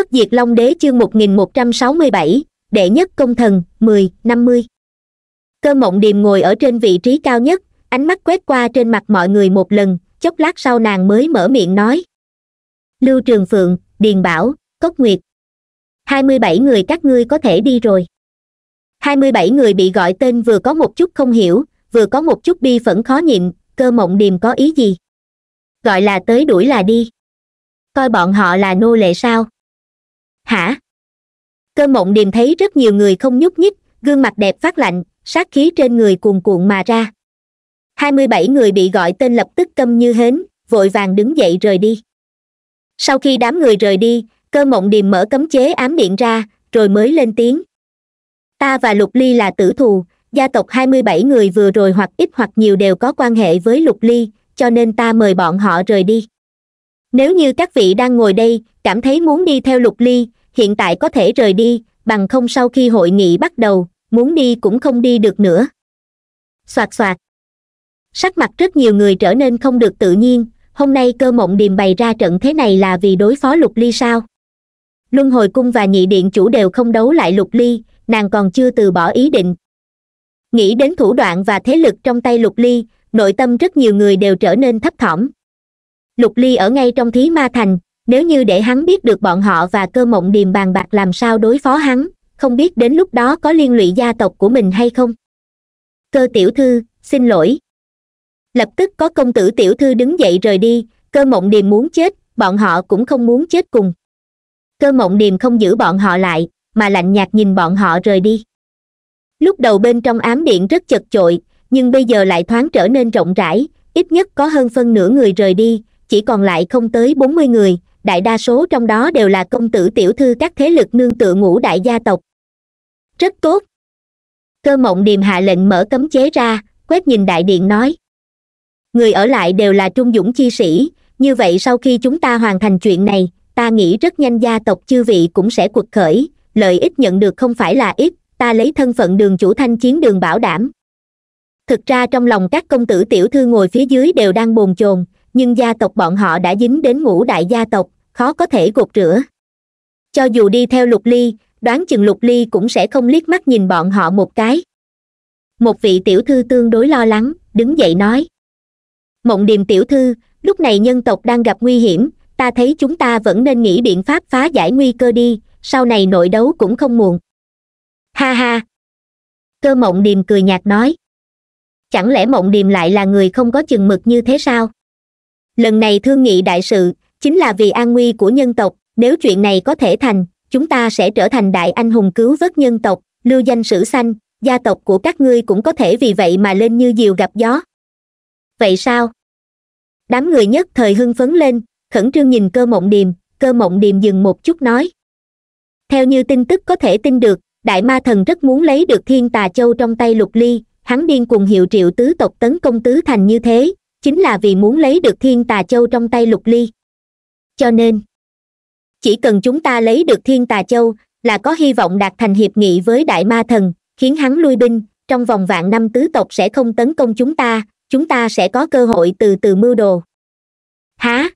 bất diệt long đế chương một nghìn một trăm sáu mươi bảy đệ nhất công thần mười năm mươi cơ mộng điềm ngồi ở trên vị trí cao nhất ánh mắt quét qua trên mặt mọi người một lần chốc lát sau nàng mới mở miệng nói lưu trường phượng điền bảo cốc nguyệt hai mươi bảy người các ngươi có thể đi rồi hai mươi bảy người bị gọi tên vừa có một chút không hiểu vừa có một chút bi phẫn khó nhịn cơ mộng điềm có ý gì gọi là tới đuổi là đi coi bọn họ là nô lệ sao hả cơ mộng điềm thấy rất nhiều người không nhúc nhích gương mặt đẹp phát lạnh sát khí trên người cuồn cuộn mà ra hai mươi bảy người bị gọi tên lập tức câm như hến vội vàng đứng dậy rời đi sau khi đám người rời đi cơ mộng điềm mở cấm chế ám điện ra rồi mới lên tiếng ta và lục ly là tử thù gia tộc hai mươi bảy người vừa rồi hoặc ít hoặc nhiều đều có quan hệ với lục ly cho nên ta mời bọn họ rời đi nếu như các vị đang ngồi đây cảm thấy muốn đi theo lục ly hiện tại có thể rời đi bằng không sau khi hội nghị bắt đầu muốn đi cũng không đi được nữa xoạt xoạt sắc mặt rất nhiều người trở nên không được tự nhiên hôm nay cơ mộng điềm bày ra trận thế này là vì đối phó lục ly sao luân hồi cung và nhị điện chủ đều không đấu lại lục ly nàng còn chưa từ bỏ ý định nghĩ đến thủ đoạn và thế lực trong tay lục ly nội tâm rất nhiều người đều trở nên thấp thỏm lục ly ở ngay trong thí ma thành nếu như để hắn biết được bọn họ và cơ mộng điềm bàn bạc làm sao đối phó hắn không biết đến lúc đó có liên lụy gia tộc của mình hay không cơ tiểu thư xin lỗi lập tức có công tử tiểu thư đứng dậy rời đi cơ mộng điềm muốn chết bọn họ cũng không muốn chết cùng cơ mộng điềm không giữ bọn họ lại mà lạnh nhạt nhìn bọn họ rời đi lúc đầu bên trong ám điện rất chật chội nhưng bây giờ lại thoáng trở nên rộng rãi ít nhất có hơn phân nửa người rời đi chỉ còn lại không tới bốn mươi người đại đa số trong đó đều là công tử tiểu thư các thế lực nương tựa ngũ đại gia tộc rất tốt cơ mộng điềm hạ lệnh mở cấm chế ra quét nhìn đại điện nói người ở lại đều là trung dũng chi sĩ như vậy sau khi chúng ta hoàn thành chuyện này ta nghĩ rất nhanh gia tộc chư vị cũng sẽ cuộc khởi lợi ích nhận được không phải là ít ta lấy thân phận đường chủ thanh chiến đường bảo đảm thực ra trong lòng các công tử tiểu thư ngồi phía dưới đều đang bồn chồn nhưng gia tộc bọn họ đã dính đến ngũ đại gia tộc khó có thể gột rửa cho dù đi theo lục ly đoán chừng lục ly cũng sẽ không liếc mắt nhìn bọn họ một cái một vị tiểu thư tương đối lo lắng đứng dậy nói mộng điềm tiểu thư lúc này nhân tộc đang gặp nguy hiểm ta thấy chúng ta vẫn nên nghĩ biện pháp phá giải nguy cơ đi sau này nội đấu cũng không muộn ha ha cơ mộng điềm cười nhạt nói chẳng lẽ mộng điềm lại là người không có chừng mực như thế sao lần này thương nghị đại sự chính là vì an nguy của nhân tộc nếu chuyện này có thể thành chúng ta sẽ trở thành đại anh hùng cứu vớt nhân tộc lưu danh sử sanh gia tộc của các ngươi cũng có thể vì vậy mà lên như diều gặp gió vậy sao đám người nhất thời hưng phấn lên khẩn trương nhìn cơ mộng điềm cơ mộng điềm dừng một chút nói theo như tin tức có thể tin được đại ma thần rất muốn lấy được thiên tà châu trong tay lục ly hắn điên cuồng hiệu triệu tứ tộc tấn công tứ thành như thế chính là vì muốn lấy được thiên tà châu trong tay lục ly cho nên chỉ cần chúng ta lấy được thiên tà châu là có hy vọng đạt thành hiệp nghị với đại ma thần khiến hắn lui binh trong vòng vạn năm tứ tộc sẽ không tấn công chúng ta chúng ta sẽ có cơ hội từ từ mưu đồ há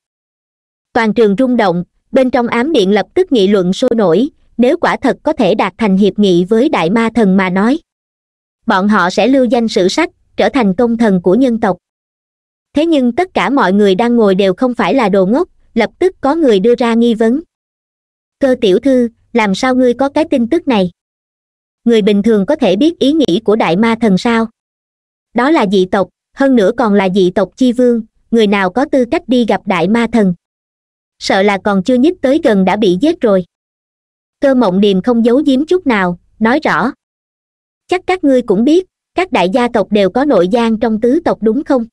toàn trường rung động bên trong ám điện lập tức nghị luận sôi nổi nếu quả thật có thể đạt thành hiệp nghị với đại ma thần mà nói bọn họ sẽ lưu danh sử sách trở thành công thần của nhân tộc thế nhưng tất cả mọi người đang ngồi đều không phải là đồ ngốc lập tức có người đưa ra nghi vấn cơ tiểu thư làm sao ngươi có cái tin tức này người bình thường có thể biết ý nghĩ của đại ma thần sao đó là dị tộc hơn nữa còn là dị tộc chi vương người nào có tư cách đi gặp đại ma thần sợ là còn chưa nhích tới gần đã bị giết rồi cơ mộng điềm không giấu giếm chút nào nói rõ chắc các ngươi cũng biết các đại gia tộc đều có nội gian trong tứ tộc đúng không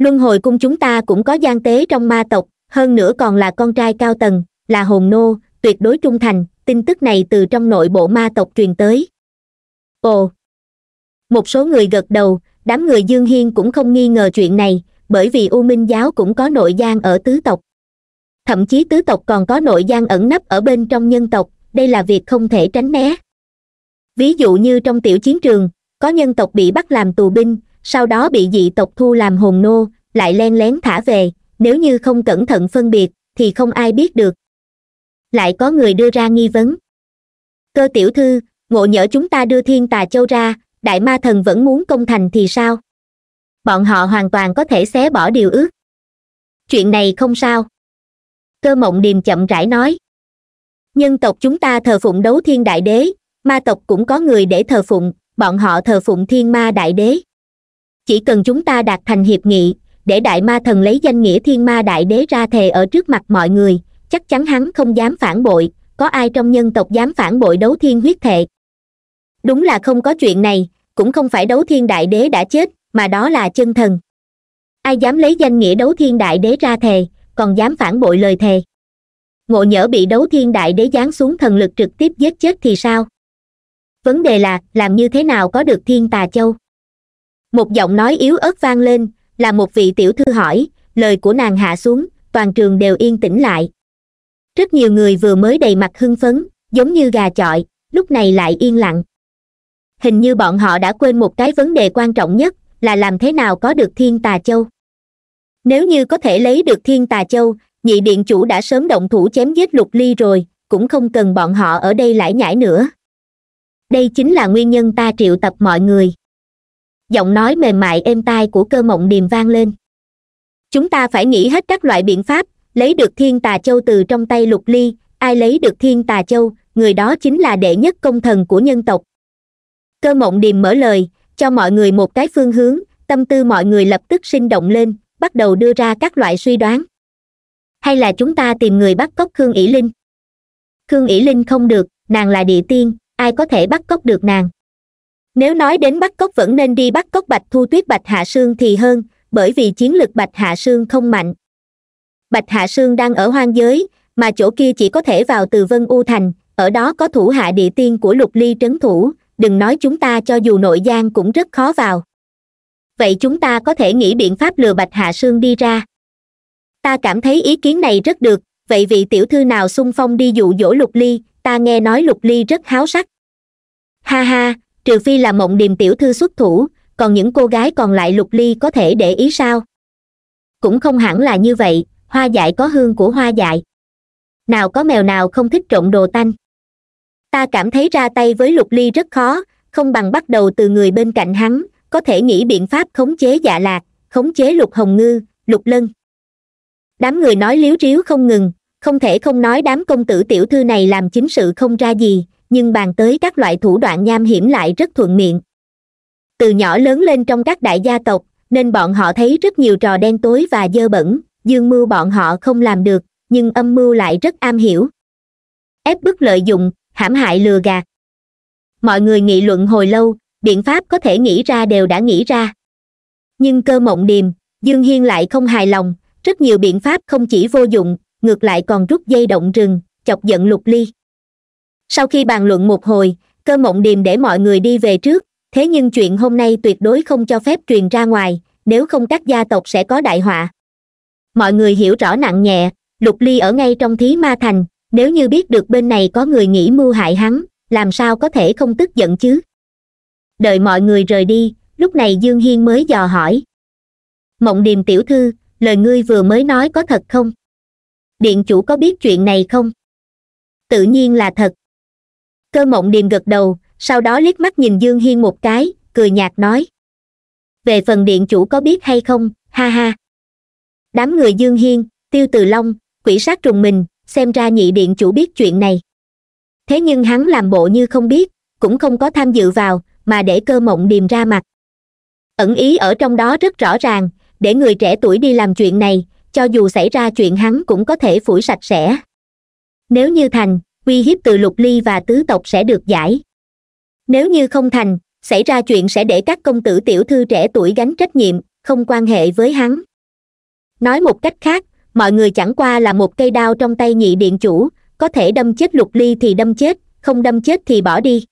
luân hồi cung chúng ta cũng có gian tế trong ma tộc hơn nữa còn là con trai cao tầng là hồn nô tuyệt đối trung thành tin tức này từ trong nội bộ ma tộc truyền tới ồ một số người gật đầu đám người dương hiên cũng không nghi ngờ chuyện này bởi vì u minh giáo cũng có nội gian ở tứ tộc thậm chí tứ tộc còn có nội gian ẩn nấp ở bên trong nhân tộc đây là việc không thể tránh né ví dụ như trong tiểu chiến trường có nhân tộc bị bắt làm tù binh sau đó bị dị tộc thu làm hồn nô lại len lén thả về nếu như không cẩn thận phân biệt thì không ai biết được lại có người đưa ra nghi vấn cơ tiểu thư ngộ nhỡ chúng ta đưa thiên tà châu ra đại ma thần vẫn muốn công thành thì sao bọn họ hoàn toàn có thể xé bỏ điều ước chuyện này không sao cơ mộng điềm chậm rãi nói nhân tộc chúng ta thờ phụng đấu thiên đại đế ma tộc cũng có người để thờ phụng bọn họ thờ phụng thiên ma đại đế chỉ cần chúng ta đạt thành hiệp nghị để đại ma thần lấy danh nghĩa thiên ma đại đế ra thề ở trước mặt mọi người chắc chắn hắn không dám phản bội có ai trong nhân tộc dám phản bội đấu thiên huyết thệ đúng là không có chuyện này cũng không phải đấu thiên đại đế đã chết mà đó là chân thần ai dám lấy danh nghĩa đấu thiên đại đế ra thề còn dám phản bội lời thề ngộ nhỡ bị đấu thiên đại đế giáng xuống thần lực trực tiếp giết chết thì sao vấn đề là làm như thế nào có được thiên tà châu một giọng nói yếu ớt vang lên là một vị tiểu thư hỏi lời của nàng hạ xuống toàn trường đều yên tĩnh lại rất nhiều người vừa mới đầy mặt hưng phấn giống như gà chọi lúc này lại yên lặng hình như bọn họ đã quên một cái vấn đề quan trọng nhất là làm thế nào có được thiên tà châu nếu như có thể lấy được thiên tà châu nhị điện chủ đã sớm động thủ chém giết lục ly rồi cũng không cần bọn họ ở đây lải nhải nữa đây chính là nguyên nhân ta triệu tập mọi người giọng nói mềm mại êm tai của cơ mộng điềm vang lên chúng ta phải nghĩ hết các loại biện pháp lấy được thiên tà châu từ trong tay lục ly ai lấy được thiên tà châu người đó chính là đệ nhất công thần của nhân tộc cơ mộng điềm mở lời cho mọi người một cái phương hướng tâm tư mọi người lập tức sinh động lên bắt đầu đưa ra các loại suy đoán hay là chúng ta tìm người bắt cóc khương ỷ linh khương ỷ linh không được nàng là địa tiên ai có thể bắt cóc được nàng nếu nói đến bắt cốc vẫn nên đi bắt cốc bạch thu tuyết bạch hạ sương thì hơn bởi vì chiến lực bạch hạ sương không mạnh bạch hạ sương đang ở hoang giới mà chỗ kia chỉ có thể vào từ vân u thành ở đó có thủ hạ địa tiên của lục ly trấn thủ đừng nói chúng ta cho dù nội gian cũng rất khó vào vậy chúng ta có thể nghĩ biện pháp lừa bạch hạ sương đi ra ta cảm thấy ý kiến này rất được vậy vị tiểu thư nào xung phong đi dụ dỗ lục ly ta nghe nói lục ly rất háo sắc ha ha trừ phi là mộng điềm tiểu thư xuất thủ còn những cô gái còn lại lục ly có thể để ý sao cũng không hẳn là như vậy hoa dại có hương của hoa dại nào có mèo nào không thích trộn đồ tanh ta cảm thấy ra tay với lục ly rất khó không bằng bắt đầu từ người bên cạnh hắn có thể nghĩ biện pháp khống chế dạ lạc khống chế lục hồng ngư lục lân đám người nói liếu ríu không ngừng không thể không nói đám công tử tiểu thư này làm chính sự không ra gì nhưng bàn tới các loại thủ đoạn nham hiểm lại rất thuận miệng từ nhỏ lớn lên trong các đại gia tộc nên bọn họ thấy rất nhiều trò đen tối và dơ bẩn dương mưu bọn họ không làm được nhưng âm mưu lại rất am hiểu ép bức lợi dụng hãm hại lừa gạt mọi người nghị luận hồi lâu biện pháp có thể nghĩ ra đều đã nghĩ ra nhưng cơ mộng điềm dương hiên lại không hài lòng rất nhiều biện pháp không chỉ vô dụng ngược lại còn rút dây động rừng chọc giận lục ly sau khi bàn luận một hồi cơ mộng điềm để mọi người đi về trước thế nhưng chuyện hôm nay tuyệt đối không cho phép truyền ra ngoài nếu không các gia tộc sẽ có đại họa mọi người hiểu rõ nặng nhẹ lục ly ở ngay trong thí ma thành nếu như biết được bên này có người nghĩ mưu hại hắn làm sao có thể không tức giận chứ đợi mọi người rời đi lúc này dương hiên mới dò hỏi mộng điềm tiểu thư lời ngươi vừa mới nói có thật không điện chủ có biết chuyện này không tự nhiên là thật cơ mộng điềm gật đầu sau đó liếc mắt nhìn dương hiên một cái cười nhạt nói về phần điện chủ có biết hay không ha ha đám người dương hiên tiêu từ long quỷ sát trùng mình xem ra nhị điện chủ biết chuyện này thế nhưng hắn làm bộ như không biết cũng không có tham dự vào mà để cơ mộng điềm ra mặt ẩn ý ở trong đó rất rõ ràng để người trẻ tuổi đi làm chuyện này cho dù xảy ra chuyện hắn cũng có thể phủi sạch sẽ nếu như thành uy hiếp từ lục ly và tứ tộc sẽ được giải nếu như không thành xảy ra chuyện sẽ để các công tử tiểu thư trẻ tuổi gánh trách nhiệm không quan hệ với hắn nói một cách khác mọi người chẳng qua là một cây đao trong tay nhị điện chủ có thể đâm chết lục ly thì đâm chết không đâm chết thì bỏ đi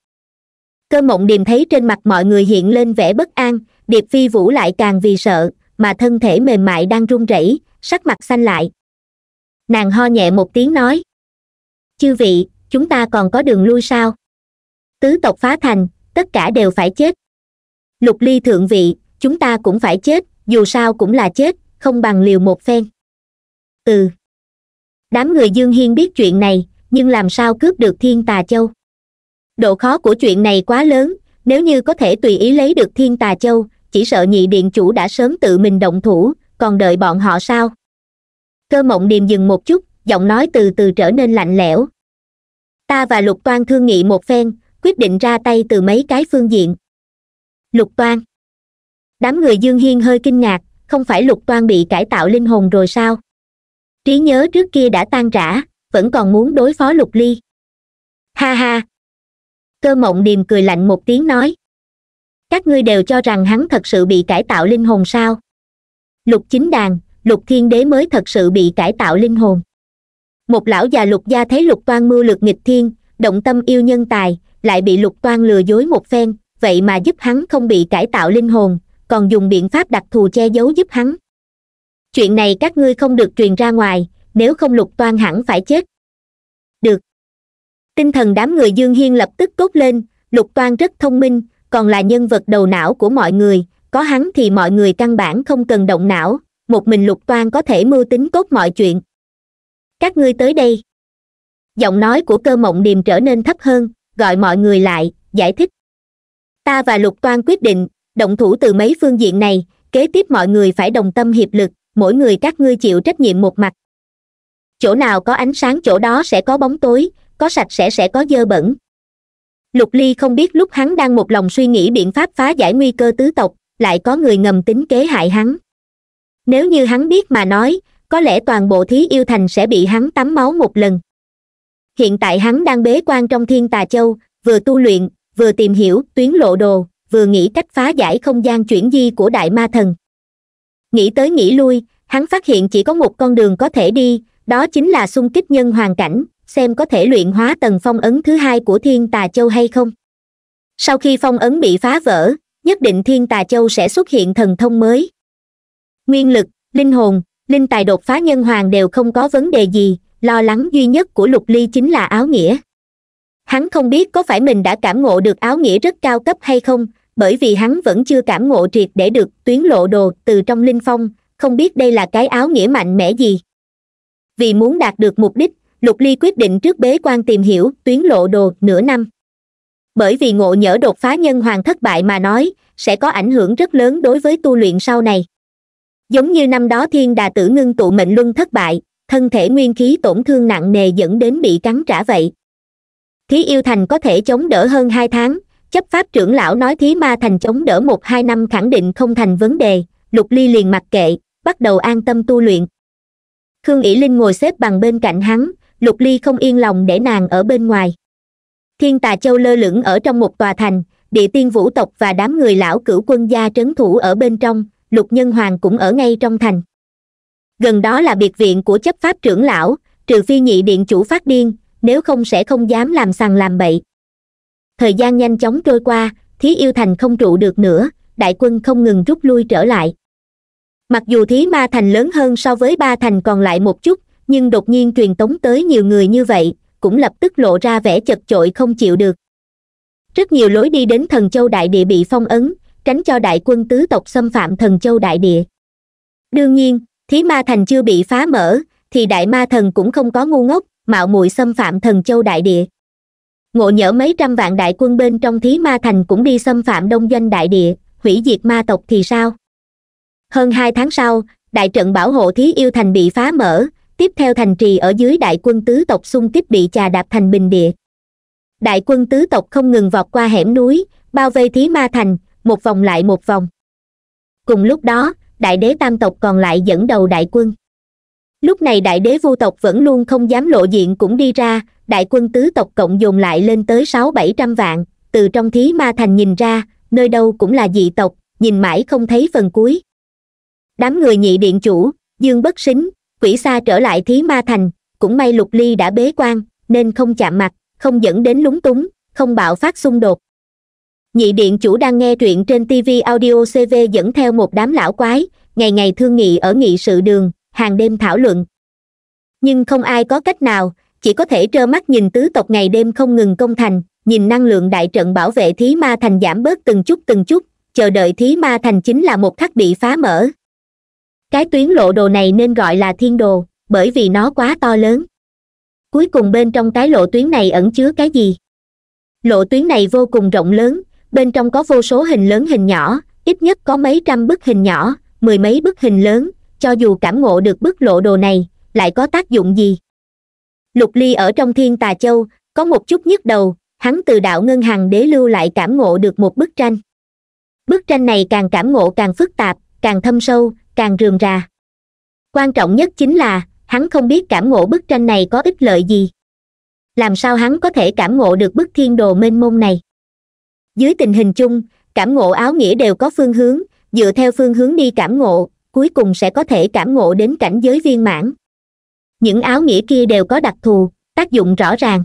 cơ mộng điềm thấy trên mặt mọi người hiện lên vẻ bất an điệp phi vũ lại càng vì sợ mà thân thể mềm mại đang run rẩy sắc mặt xanh lại nàng ho nhẹ một tiếng nói chư vị chúng ta còn có đường lui sao tứ tộc phá thành tất cả đều phải chết lục ly thượng vị chúng ta cũng phải chết dù sao cũng là chết không bằng liều một phen ừ đám người dương hiên biết chuyện này nhưng làm sao cướp được thiên tà châu độ khó của chuyện này quá lớn nếu như có thể tùy ý lấy được thiên tà châu chỉ sợ nhị điện chủ đã sớm tự mình động thủ còn đợi bọn họ sao cơ mộng điềm dừng một chút giọng nói từ từ trở nên lạnh lẽo ta và lục toan thương nghị một phen quyết định ra tay từ mấy cái phương diện lục toan đám người dương hiên hơi kinh ngạc không phải lục toan bị cải tạo linh hồn rồi sao trí nhớ trước kia đã tan rã vẫn còn muốn đối phó lục ly ha ha cơ mộng điềm cười lạnh một tiếng nói các ngươi đều cho rằng hắn thật sự bị cải tạo linh hồn sao lục chính đàn lục thiên đế mới thật sự bị cải tạo linh hồn một lão già lục gia thấy lục toan mưu lược nghịch thiên động tâm yêu nhân tài lại bị lục toan lừa dối một phen vậy mà giúp hắn không bị cải tạo linh hồn còn dùng biện pháp đặc thù che giấu giúp hắn chuyện này các ngươi không được truyền ra ngoài nếu không lục toan hẳn phải chết được tinh thần đám người dương hiên lập tức cốt lên lục toan rất thông minh còn là nhân vật đầu não của mọi người có hắn thì mọi người căn bản không cần động não một mình lục toan có thể mưu tính cốt mọi chuyện các ngươi tới đây giọng nói của cơ mộng điềm trở nên thấp hơn gọi mọi người lại giải thích ta và lục toan quyết định động thủ từ mấy phương diện này kế tiếp mọi người phải đồng tâm hiệp lực mỗi người các ngươi chịu trách nhiệm một mặt chỗ nào có ánh sáng chỗ đó sẽ có bóng tối có sạch sẽ sẽ có dơ bẩn lục ly không biết lúc hắn đang một lòng suy nghĩ biện pháp phá giải nguy cơ tứ tộc lại có người ngầm tính kế hại hắn nếu như hắn biết mà nói có lẽ toàn bộ thí yêu thành sẽ bị hắn tắm máu một lần hiện tại hắn đang bế quan trong thiên tà châu vừa tu luyện vừa tìm hiểu tuyến lộ đồ vừa nghĩ cách phá giải không gian chuyển di của đại ma thần nghĩ tới nghĩ lui hắn phát hiện chỉ có một con đường có thể đi đó chính là xung kích nhân hoàn cảnh xem có thể luyện hóa tầng phong ấn thứ hai của thiên tà châu hay không sau khi phong ấn bị phá vỡ nhất định thiên tà châu sẽ xuất hiện thần thông mới nguyên lực linh hồn linh tài đột phá nhân hoàng đều không có vấn đề gì lo lắng duy nhất của lục ly chính là áo nghĩa hắn không biết có phải mình đã cảm ngộ được áo nghĩa rất cao cấp hay không bởi vì hắn vẫn chưa cảm ngộ triệt để được tuyến lộ đồ từ trong linh phong không biết đây là cái áo nghĩa mạnh mẽ gì vì muốn đạt được mục đích lục ly quyết định trước bế quan tìm hiểu tuyến lộ đồ nửa năm bởi vì ngộ nhỡ đột phá nhân hoàng thất bại mà nói sẽ có ảnh hưởng rất lớn đối với tu luyện sau này giống như năm đó thiên đà tử ngưng tụ mệnh luân thất bại thân thể nguyên khí tổn thương nặng nề dẫn đến bị cắn trả vậy thí yêu thành có thể chống đỡ hơn hai tháng chấp pháp trưởng lão nói thí ma thành chống đỡ một hai năm khẳng định không thành vấn đề lục ly liền mặc kệ bắt đầu an tâm tu luyện khương ỷ linh ngồi xếp bằng bên cạnh hắn lục ly không yên lòng để nàng ở bên ngoài thiên tà châu lơ lửng ở trong một tòa thành địa tiên vũ tộc và đám người lão cửu quân gia trấn thủ ở bên trong lục nhân hoàng cũng ở ngay trong thành gần đó là biệt viện của chấp pháp trưởng lão trừ phi nhị điện chủ phát điên nếu không sẽ không dám làm sằng làm bậy thời gian nhanh chóng trôi qua thí yêu thành không trụ được nữa đại quân không ngừng rút lui trở lại mặc dù thí ma thành lớn hơn so với ba thành còn lại một chút nhưng đột nhiên truyền tống tới nhiều người như vậy cũng lập tức lộ ra vẻ chật chội không chịu được rất nhiều lối đi đến thần châu đại địa bị phong ấn tránh cho đại quân tứ tộc xâm phạm thần châu đại địa đương nhiên thí ma thành chưa bị phá mở thì đại ma thần cũng không có ngu ngốc mạo muội xâm phạm thần châu đại địa ngộ nhỡ mấy trăm vạn đại quân bên trong thí ma thành cũng đi xâm phạm đông doanh đại địa hủy diệt ma tộc thì sao hơn hai tháng sau đại trận bảo hộ thí yêu thành bị phá mở tiếp theo thành trì ở dưới đại quân tứ tộc xung tiếp bị chà đạp thành bình địa đại quân tứ tộc không ngừng vọt qua hẻm núi bao vây thí ma thành một vòng lại một vòng cùng lúc đó đại đế tam tộc còn lại dẫn đầu đại quân lúc này đại đế vu tộc vẫn luôn không dám lộ diện cũng đi ra đại quân tứ tộc cộng dồn lại lên tới sáu bảy trăm vạn từ trong thí ma thành nhìn ra nơi đâu cũng là dị tộc nhìn mãi không thấy phần cuối đám người nhị điện chủ dương bất sính quỷ xa trở lại thí ma thành cũng may lục ly đã bế quan nên không chạm mặt không dẫn đến lúng túng không bạo phát xung đột nhị điện chủ đang nghe truyện trên tv audio cv dẫn theo một đám lão quái ngày ngày thương nghị ở nghị sự đường hàng đêm thảo luận nhưng không ai có cách nào chỉ có thể trơ mắt nhìn tứ tộc ngày đêm không ngừng công thành nhìn năng lượng đại trận bảo vệ thí ma thành giảm bớt từng chút từng chút chờ đợi thí ma thành chính là một khắc bị phá mở cái tuyến lộ đồ này nên gọi là thiên đồ bởi vì nó quá to lớn cuối cùng bên trong cái lộ tuyến này ẩn chứa cái gì lộ tuyến này vô cùng rộng lớn bên trong có vô số hình lớn hình nhỏ ít nhất có mấy trăm bức hình nhỏ mười mấy bức hình lớn cho dù cảm ngộ được bức lộ đồ này lại có tác dụng gì lục ly ở trong thiên tà châu có một chút nhức đầu hắn từ đạo ngân hàng đế lưu lại cảm ngộ được một bức tranh bức tranh này càng cảm ngộ càng phức tạp càng thâm sâu càng rườm rà quan trọng nhất chính là hắn không biết cảm ngộ bức tranh này có ích lợi gì làm sao hắn có thể cảm ngộ được bức thiên đồ mênh mông này dưới tình hình chung cảm ngộ áo nghĩa đều có phương hướng dựa theo phương hướng đi cảm ngộ cuối cùng sẽ có thể cảm ngộ đến cảnh giới viên mãn những áo nghĩa kia đều có đặc thù tác dụng rõ ràng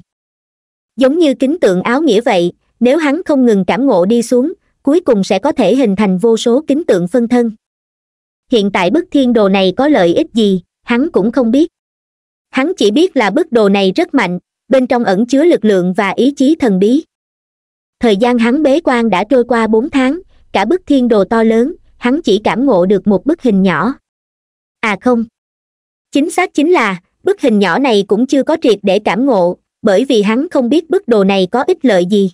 giống như kính tượng áo nghĩa vậy nếu hắn không ngừng cảm ngộ đi xuống cuối cùng sẽ có thể hình thành vô số kính tượng phân thân hiện tại bức thiên đồ này có lợi ích gì hắn cũng không biết hắn chỉ biết là bức đồ này rất mạnh bên trong ẩn chứa lực lượng và ý chí thần bí thời gian hắn bế quan đã trôi qua bốn tháng cả bức thiên đồ to lớn hắn chỉ cảm ngộ được một bức hình nhỏ à không chính xác chính là bức hình nhỏ này cũng chưa có triệt để cảm ngộ bởi vì hắn không biết bức đồ này có ích lợi gì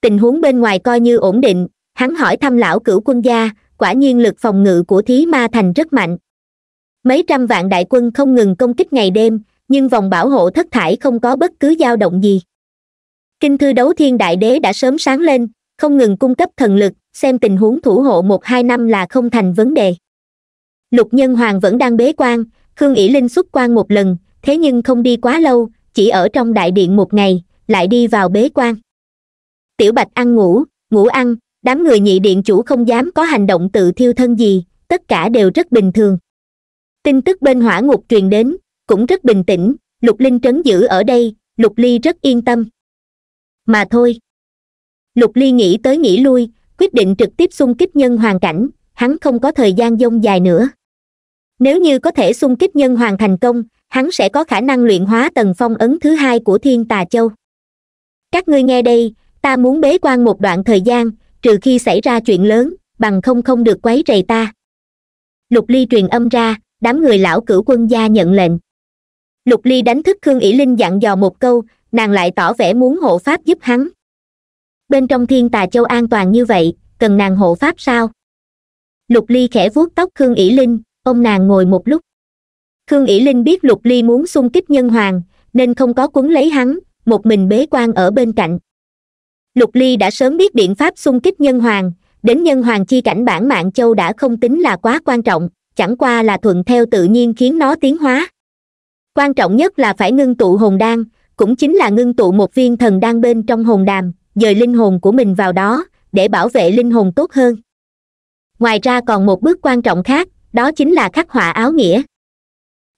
tình huống bên ngoài coi như ổn định hắn hỏi thăm lão cửu quân gia quả nhiên lực phòng ngự của thí ma thành rất mạnh mấy trăm vạn đại quân không ngừng công kích ngày đêm nhưng vòng bảo hộ thất thải không có bất cứ dao động gì kinh thư đấu thiên đại đế đã sớm sáng lên không ngừng cung cấp thần lực xem tình huống thủ hộ một hai năm là không thành vấn đề lục nhân hoàng vẫn đang bế quan khương ỷ linh xuất quan một lần thế nhưng không đi quá lâu chỉ ở trong đại điện một ngày lại đi vào bế quan tiểu bạch ăn ngủ ngủ ăn đám người nhị điện chủ không dám có hành động tự thiêu thân gì tất cả đều rất bình thường tin tức bên hỏa ngục truyền đến cũng rất bình tĩnh lục linh trấn giữ ở đây lục ly rất yên tâm mà thôi lục ly nghĩ tới nghĩ lui quyết định trực tiếp xung kích nhân hoàn cảnh hắn không có thời gian dông dài nữa nếu như có thể xung kích nhân hoàn thành công hắn sẽ có khả năng luyện hóa tầng phong ấn thứ hai của thiên tà châu các ngươi nghe đây ta muốn bế quan một đoạn thời gian trừ khi xảy ra chuyện lớn bằng không không được quấy rầy ta lục ly truyền âm ra đám người lão cửu quân gia nhận lệnh lục ly đánh thức khương ỷ linh dặn dò một câu nàng lại tỏ vẻ muốn hộ pháp giúp hắn bên trong thiên tà châu an toàn như vậy cần nàng hộ pháp sao lục ly khẽ vuốt tóc khương ỷ linh ông nàng ngồi một lúc khương ỷ linh biết lục ly muốn xung kích nhân hoàng nên không có quấn lấy hắn một mình bế quan ở bên cạnh lục ly đã sớm biết biện pháp xung kích nhân hoàng đến nhân hoàng chi cảnh bản mạng châu đã không tính là quá quan trọng chẳng qua là thuận theo tự nhiên khiến nó tiến hóa quan trọng nhất là phải ngưng tụ hồn đan cũng chính là ngưng tụ một viên thần đang bên trong hồn đàm dời linh hồn của mình vào đó để bảo vệ linh hồn tốt hơn ngoài ra còn một bước quan trọng khác đó chính là khắc họa áo nghĩa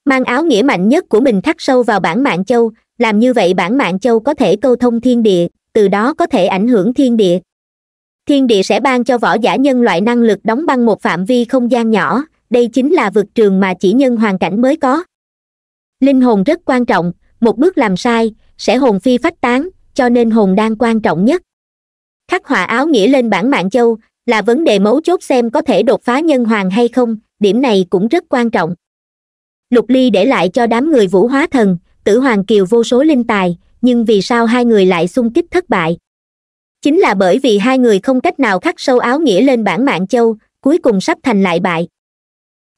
mang áo nghĩa mạnh nhất của mình khắc sâu vào bản mạng châu làm như vậy bản mạng châu có thể câu thông thiên địa từ đó có thể ảnh hưởng thiên địa thiên địa sẽ ban cho võ giả nhân loại năng lực đóng băng một phạm vi không gian nhỏ đây chính là vực trường mà chỉ nhân hoàn cảnh mới có linh hồn rất quan trọng một bước làm sai sẽ hồn phi phách tán cho nên hồn đang quan trọng nhất khắc họa áo nghĩa lên bản mạng châu là vấn đề mấu chốt xem có thể đột phá nhân hoàng hay không điểm này cũng rất quan trọng lục ly để lại cho đám người vũ hóa thần tử hoàng kiều vô số linh tài nhưng vì sao hai người lại xung kích thất bại chính là bởi vì hai người không cách nào khắc sâu áo nghĩa lên bản mạng châu cuối cùng sắp thành lại bại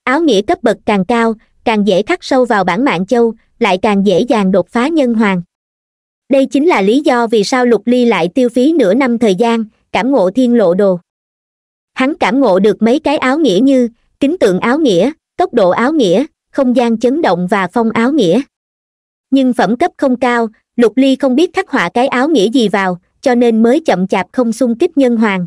áo nghĩa cấp bậc càng cao càng dễ khắc sâu vào bản mạng châu lại càng dễ dàng đột phá nhân hoàng đây chính là lý do vì sao lục ly lại tiêu phí nửa năm thời gian cảm ngộ thiên lộ đồ hắn cảm ngộ được mấy cái áo nghĩa như kính tượng áo nghĩa tốc độ áo nghĩa không gian chấn động và phong áo nghĩa nhưng phẩm cấp không cao lục ly không biết khắc họa cái áo nghĩa gì vào cho nên mới chậm chạp không xung kích nhân hoàng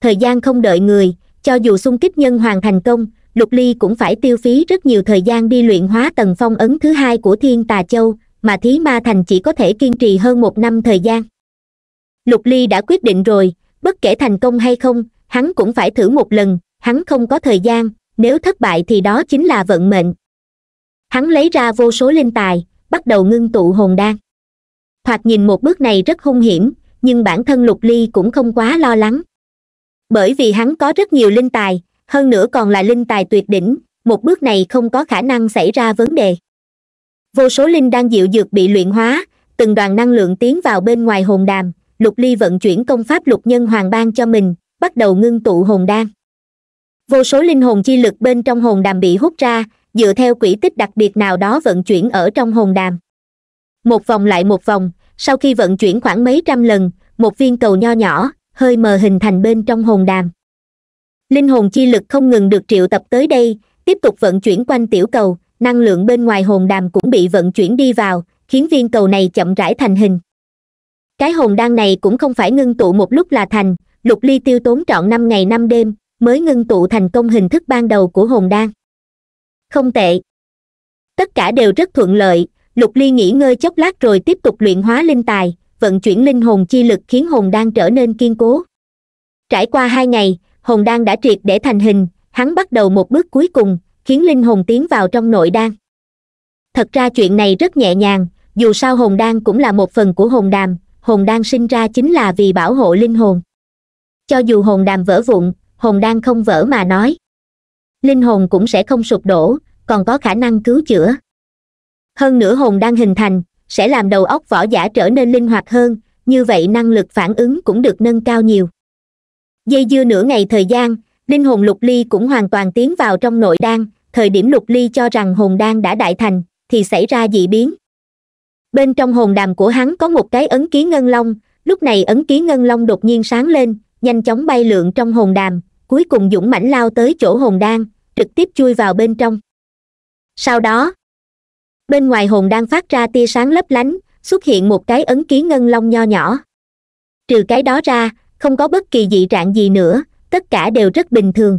thời gian không đợi người cho dù xung kích nhân hoàng thành công lục ly cũng phải tiêu phí rất nhiều thời gian đi luyện hóa tầng phong ấn thứ hai của thiên tà châu mà thí ma thành chỉ có thể kiên trì hơn một năm thời gian lục ly đã quyết định rồi bất kể thành công hay không hắn cũng phải thử một lần hắn không có thời gian nếu thất bại thì đó chính là vận mệnh hắn lấy ra vô số linh tài bắt đầu ngưng tụ hồn đan thoạt nhìn một bước này rất hung hiểm nhưng bản thân lục ly cũng không quá lo lắng bởi vì hắn có rất nhiều linh tài hơn nữa còn là linh tài tuyệt đỉnh một bước này không có khả năng xảy ra vấn đề vô số linh đang dịu dược bị luyện hóa từng đoàn năng lượng tiến vào bên ngoài hồn đàm lục ly vận chuyển công pháp lục nhân hoàng ban cho mình bắt đầu ngưng tụ hồn đan vô số linh hồn chi lực bên trong hồn đàm bị hút ra dựa theo quỹ tích đặc biệt nào đó vận chuyển ở trong hồn đàm một vòng lại một vòng sau khi vận chuyển khoảng mấy trăm lần một viên cầu nho nhỏ hơi mờ hình thành bên trong hồn đàm linh hồn chi lực không ngừng được triệu tập tới đây tiếp tục vận chuyển quanh tiểu cầu năng lượng bên ngoài hồn đàm cũng bị vận chuyển đi vào khiến viên cầu này chậm rãi thành hình cái hồn đan này cũng không phải ngưng tụ một lúc là thành lục ly tiêu tốn trọn năm ngày năm đêm mới ngưng tụ thành công hình thức ban đầu của hồn đan không tệ tất cả đều rất thuận lợi lục ly nghỉ ngơi chốc lát rồi tiếp tục luyện hóa linh tài vận chuyển linh hồn chi lực khiến hồn đan trở nên kiên cố trải qua hai ngày hồn đan đã triệt để thành hình hắn bắt đầu một bước cuối cùng khiến linh hồn tiến vào trong nội đan thật ra chuyện này rất nhẹ nhàng dù sao hồn đan cũng là một phần của hồn đàm hồn đan sinh ra chính là vì bảo hộ linh hồn cho dù hồn đàm vỡ vụn hồn đan không vỡ mà nói linh hồn cũng sẽ không sụp đổ còn có khả năng cứu chữa hơn nữa hồn đan hình thành sẽ làm đầu óc võ giả trở nên linh hoạt hơn như vậy năng lực phản ứng cũng được nâng cao nhiều dây dưa nửa ngày thời gian linh hồn lục ly cũng hoàn toàn tiến vào trong nội đan thời điểm lục ly cho rằng hồn đan đã đại thành thì xảy ra dị biến bên trong hồn đàm của hắn có một cái ấn ký ngân long lúc này ấn ký ngân long đột nhiên sáng lên nhanh chóng bay lượn trong hồn đàm cuối cùng dũng mãnh lao tới chỗ hồn đan trực tiếp chui vào bên trong sau đó bên ngoài hồn đan phát ra tia sáng lấp lánh xuất hiện một cái ấn ký ngân long nho nhỏ trừ cái đó ra không có bất kỳ dị trạng gì nữa tất cả đều rất bình thường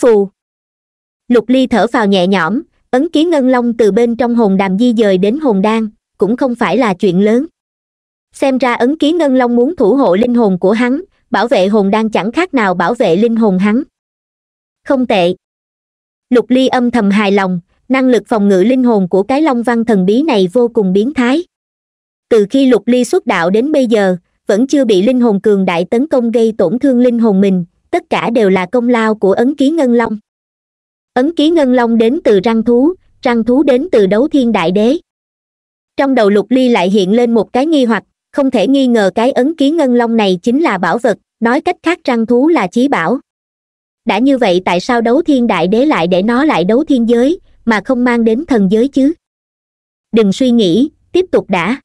phù lục ly thở vào nhẹ nhõm ấn ký ngân long từ bên trong hồn đàm di dời đến hồn đan cũng không phải là chuyện lớn xem ra ấn ký ngân long muốn thủ hộ linh hồn của hắn bảo vệ hồn đan chẳng khác nào bảo vệ linh hồn hắn không tệ lục ly âm thầm hài lòng năng lực phòng ngự linh hồn của cái long văn thần bí này vô cùng biến thái từ khi lục ly xuất đạo đến bây giờ vẫn chưa bị linh hồn cường đại tấn công gây tổn thương linh hồn mình tất cả đều là công lao của ấn ký ngân long ấn ký ngân long đến từ răng thú răng thú đến từ đấu thiên đại đế trong đầu lục ly lại hiện lên một cái nghi hoặc không thể nghi ngờ cái ấn ký ngân long này chính là bảo vật nói cách khác răng thú là chí bảo đã như vậy tại sao đấu thiên đại đế lại để nó lại đấu thiên giới mà không mang đến thần giới chứ đừng suy nghĩ tiếp tục đã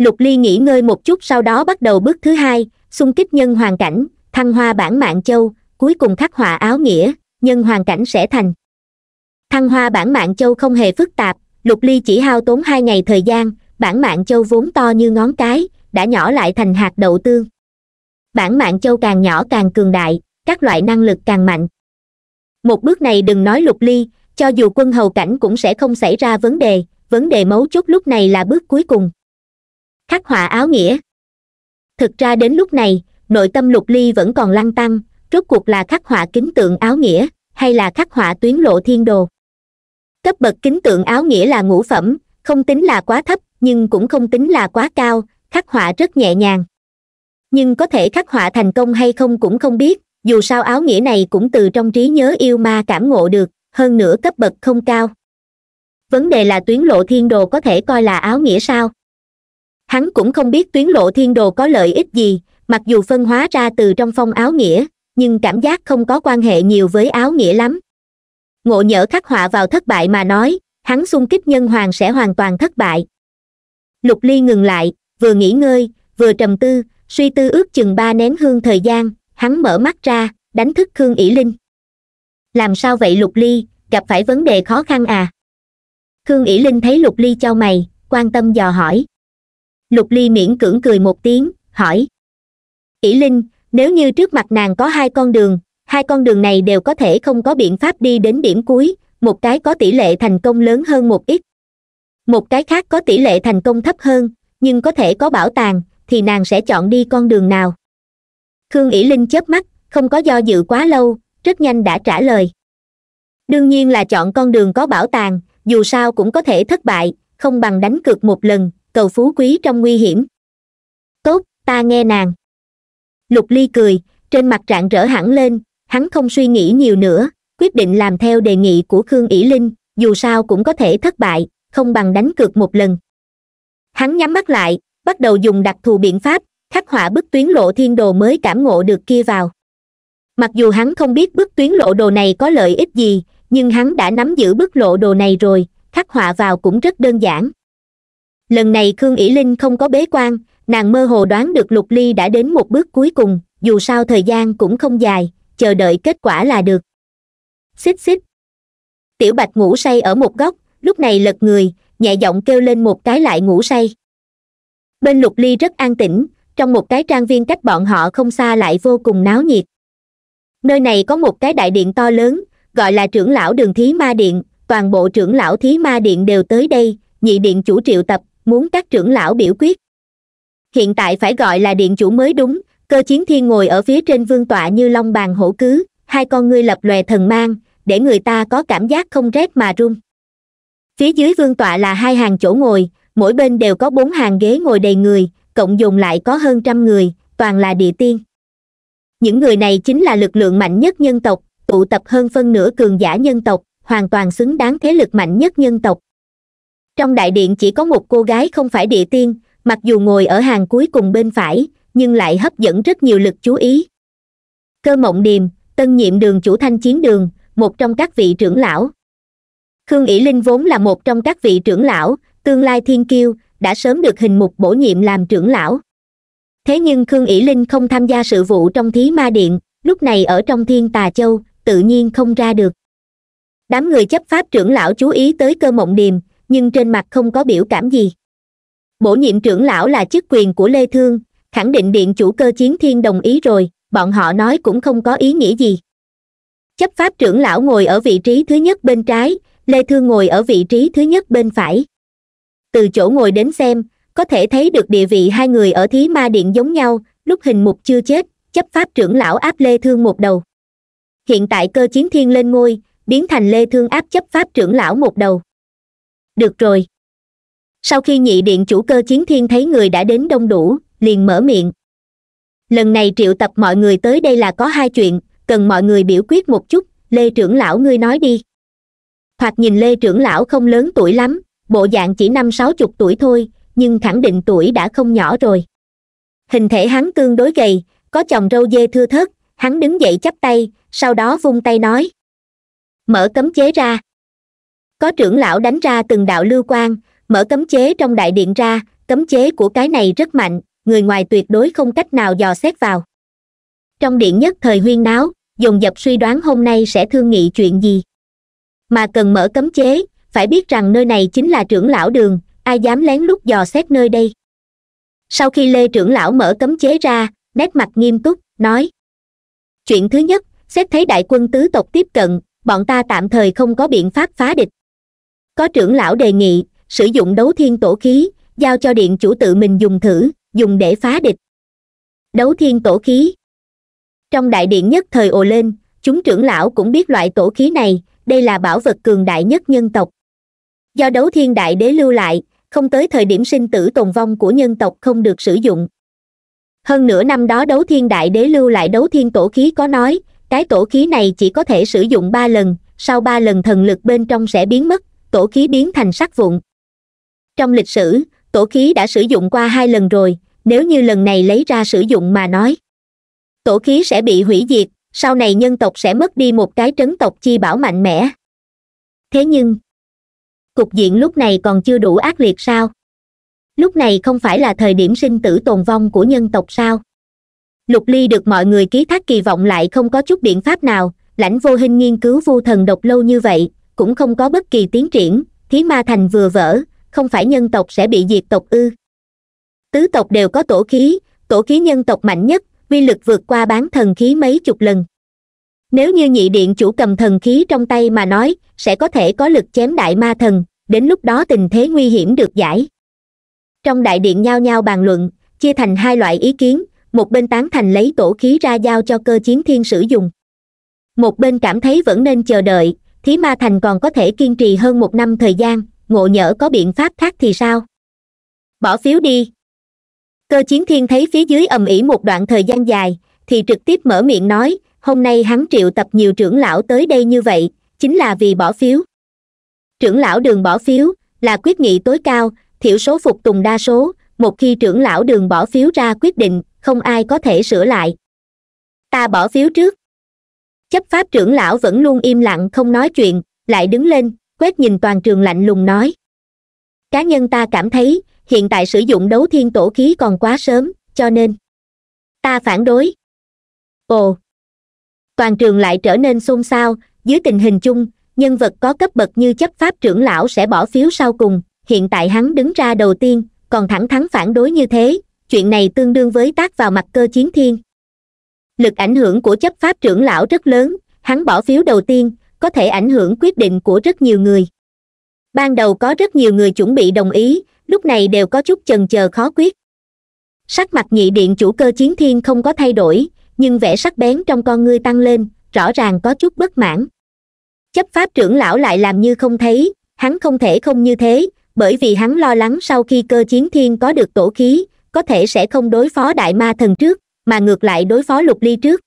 lục ly nghỉ ngơi một chút sau đó bắt đầu bước thứ hai xung kích nhân hoàn cảnh thăng hoa bản mạng châu cuối cùng khắc họa áo nghĩa nhân hoàn cảnh sẽ thành thăng hoa bản mạng châu không hề phức tạp lục ly chỉ hao tốn hai ngày thời gian bản mạng châu vốn to như ngón cái đã nhỏ lại thành hạt đậu tương bản mạng châu càng nhỏ càng cường đại các loại năng lực càng mạnh một bước này đừng nói lục ly cho dù quân hầu cảnh cũng sẽ không xảy ra vấn đề vấn đề mấu chốt lúc này là bước cuối cùng khắc họa áo nghĩa thực ra đến lúc này nội tâm lục ly vẫn còn lăng tăng rốt cuộc là khắc họa kính tượng áo nghĩa hay là khắc họa tuyến lộ thiên đồ cấp bậc kính tượng áo nghĩa là ngũ phẩm không tính là quá thấp nhưng cũng không tính là quá cao khắc họa rất nhẹ nhàng nhưng có thể khắc họa thành công hay không cũng không biết dù sao áo nghĩa này cũng từ trong trí nhớ yêu ma cảm ngộ được hơn nữa cấp bậc không cao vấn đề là tuyến lộ thiên đồ có thể coi là áo nghĩa sao hắn cũng không biết tuyến lộ thiên đồ có lợi ích gì mặc dù phân hóa ra từ trong phong áo nghĩa nhưng cảm giác không có quan hệ nhiều với áo nghĩa lắm ngộ nhỡ khắc họa vào thất bại mà nói hắn xung kích nhân hoàng sẽ hoàn toàn thất bại lục ly ngừng lại vừa nghỉ ngơi vừa trầm tư suy tư ước chừng ba nén hương thời gian hắn mở mắt ra đánh thức khương ỷ linh làm sao vậy lục ly gặp phải vấn đề khó khăn à khương ỷ linh thấy lục ly cho mày quan tâm dò hỏi lục ly miễn cưỡng cười một tiếng hỏi ỷ linh nếu như trước mặt nàng có hai con đường hai con đường này đều có thể không có biện pháp đi đến điểm cuối một cái có tỷ lệ thành công lớn hơn một ít một cái khác có tỷ lệ thành công thấp hơn nhưng có thể có bảo tàng thì nàng sẽ chọn đi con đường nào khương ỷ linh chớp mắt không có do dự quá lâu rất nhanh đã trả lời đương nhiên là chọn con đường có bảo tàng dù sao cũng có thể thất bại không bằng đánh cược một lần cầu phú quý trong nguy hiểm tốt ta nghe nàng lục ly cười trên mặt rạng rỡ hẳn lên hắn không suy nghĩ nhiều nữa quyết định làm theo đề nghị của khương ỷ linh dù sao cũng có thể thất bại không bằng đánh cược một lần hắn nhắm mắt lại bắt đầu dùng đặc thù biện pháp khắc họa bức tuyến lộ thiên đồ mới cảm ngộ được kia vào mặc dù hắn không biết bức tuyến lộ đồ này có lợi ích gì nhưng hắn đã nắm giữ bức lộ đồ này rồi khắc họa vào cũng rất đơn giản lần này khương ỷ linh không có bế quan nàng mơ hồ đoán được lục ly đã đến một bước cuối cùng dù sao thời gian cũng không dài chờ đợi kết quả là được xích xích tiểu bạch ngủ say ở một góc lúc này lật người nhẹ giọng kêu lên một cái lại ngủ say bên lục ly rất an tĩnh trong một cái trang viên cách bọn họ không xa lại vô cùng náo nhiệt nơi này có một cái đại điện to lớn gọi là trưởng lão đường thí ma điện toàn bộ trưởng lão thí ma điện đều tới đây nhị điện chủ triệu tập muốn các trưởng lão biểu quyết hiện tại phải gọi là điện chủ mới đúng cơ chiến thiên ngồi ở phía trên vương tọa như long bàn hổ cứ hai con ngươi lập lòe thần mang để người ta có cảm giác không rét mà run phía dưới vương tọa là hai hàng chỗ ngồi mỗi bên đều có bốn hàng ghế ngồi đầy người cộng dùng lại có hơn trăm người toàn là địa tiên những người này chính là lực lượng mạnh nhất nhân tộc tụ tập hơn phân nửa cường giả nhân tộc hoàn toàn xứng đáng thế lực mạnh nhất nhân tộc trong đại điện chỉ có một cô gái không phải địa tiên mặc dù ngồi ở hàng cuối cùng bên phải nhưng lại hấp dẫn rất nhiều lực chú ý cơ mộng điềm tân nhiệm đường chủ thanh chiến đường một trong các vị trưởng lão khương ỷ linh vốn là một trong các vị trưởng lão tương lai thiên kiêu đã sớm được hình mục bổ nhiệm làm trưởng lão thế nhưng khương ỷ linh không tham gia sự vụ trong thí ma điện lúc này ở trong thiên tà châu tự nhiên không ra được đám người chấp pháp trưởng lão chú ý tới cơ mộng điềm nhưng trên mặt không có biểu cảm gì bổ nhiệm trưởng lão là chức quyền của lê thương khẳng định điện chủ cơ chiến thiên đồng ý rồi bọn họ nói cũng không có ý nghĩa gì chấp pháp trưởng lão ngồi ở vị trí thứ nhất bên trái lê thương ngồi ở vị trí thứ nhất bên phải từ chỗ ngồi đến xem có thể thấy được địa vị hai người ở thí ma điện giống nhau lúc hình mục chưa chết chấp pháp trưởng lão áp lê thương một đầu hiện tại cơ chiến thiên lên ngôi biến thành lê thương áp chấp pháp trưởng lão một đầu được rồi sau khi nhị điện chủ cơ chiến thiên thấy người đã đến đông đủ liền mở miệng lần này triệu tập mọi người tới đây là có hai chuyện cần mọi người biểu quyết một chút lê trưởng lão ngươi nói đi thoạt nhìn lê trưởng lão không lớn tuổi lắm bộ dạng chỉ năm sáu chục tuổi thôi nhưng khẳng định tuổi đã không nhỏ rồi hình thể hắn tương đối gầy có chồng râu dê thưa thớt hắn đứng dậy chắp tay sau đó vung tay nói mở cấm chế ra có trưởng lão đánh ra từng đạo lưu quan mở cấm chế trong đại điện ra cấm chế của cái này rất mạnh người ngoài tuyệt đối không cách nào dò xét vào trong điện nhất thời huyên náo dồn dập suy đoán hôm nay sẽ thương nghị chuyện gì mà cần mở cấm chế phải biết rằng nơi này chính là trưởng lão đường ai dám lén lút dò xét nơi đây sau khi lê trưởng lão mở cấm chế ra nét mặt nghiêm túc nói chuyện thứ nhất xét thấy đại quân tứ tộc tiếp cận bọn ta tạm thời không có biện pháp phá địch có trưởng lão đề nghị sử dụng đấu thiên tổ khí giao cho điện chủ tự mình dùng thử dùng để phá địch đấu thiên tổ khí trong đại điện nhất thời ồ lên chúng trưởng lão cũng biết loại tổ khí này đây là bảo vật cường đại nhất nhân tộc do đấu thiên đại đế lưu lại không tới thời điểm sinh tử tồn vong của nhân tộc không được sử dụng hơn nửa năm đó đấu thiên đại đế lưu lại đấu thiên tổ khí có nói cái tổ khí này chỉ có thể sử dụng ba lần sau ba lần thần lực bên trong sẽ biến mất tổ khí biến thành sắc vụn trong lịch sử tổ khí đã sử dụng qua hai lần rồi nếu như lần này lấy ra sử dụng mà nói tổ khí sẽ bị hủy diệt sau này nhân tộc sẽ mất đi một cái trấn tộc chi bảo mạnh mẽ thế nhưng cục diện lúc này còn chưa đủ ác liệt sao lúc này không phải là thời điểm sinh tử tồn vong của nhân tộc sao lục ly được mọi người ký thác kỳ vọng lại không có chút biện pháp nào lãnh vô hình nghiên cứu vu thần độc lâu như vậy cũng không có bất kỳ tiến triển thí ma thành vừa vỡ không phải nhân tộc sẽ bị diệt tộc ư tứ tộc đều có tổ khí tổ khí nhân tộc mạnh nhất uy lực vượt qua bán thần khí mấy chục lần nếu như nhị điện chủ cầm thần khí trong tay mà nói sẽ có thể có lực chém đại ma thần đến lúc đó tình thế nguy hiểm được giải trong đại điện nhao nhao bàn luận chia thành hai loại ý kiến một bên tán thành lấy tổ khí ra giao cho cơ chiến thiên sử dụng một bên cảm thấy vẫn nên chờ đợi thí ma thành còn có thể kiên trì hơn một năm thời gian ngộ nhỡ có biện pháp khác thì sao bỏ phiếu đi cơ chiến thiên thấy phía dưới ầm ĩ một đoạn thời gian dài thì trực tiếp mở miệng nói hôm nay hắn triệu tập nhiều trưởng lão tới đây như vậy chính là vì bỏ phiếu trưởng lão đường bỏ phiếu là quyết nghị tối cao thiểu số phục tùng đa số một khi trưởng lão đường bỏ phiếu ra quyết định không ai có thể sửa lại ta bỏ phiếu trước chấp pháp trưởng lão vẫn luôn im lặng không nói chuyện lại đứng lên quét nhìn toàn trường lạnh lùng nói cá nhân ta cảm thấy hiện tại sử dụng đấu thiên tổ khí còn quá sớm cho nên ta phản đối ồ toàn trường lại trở nên xôn xao dưới tình hình chung nhân vật có cấp bậc như chấp pháp trưởng lão sẽ bỏ phiếu sau cùng hiện tại hắn đứng ra đầu tiên còn thẳng thắn phản đối như thế chuyện này tương đương với tác vào mặt cơ chiến thiên lực ảnh hưởng của chấp pháp trưởng lão rất lớn hắn bỏ phiếu đầu tiên có thể ảnh hưởng quyết định của rất nhiều người ban đầu có rất nhiều người chuẩn bị đồng ý lúc này đều có chút chần chờ khó quyết sắc mặt nhị điện chủ cơ chiến thiên không có thay đổi nhưng vẻ sắc bén trong con ngươi tăng lên rõ ràng có chút bất mãn chấp pháp trưởng lão lại làm như không thấy hắn không thể không như thế bởi vì hắn lo lắng sau khi cơ chiến thiên có được tổ khí có thể sẽ không đối phó đại ma thần trước mà ngược lại đối phó lục ly trước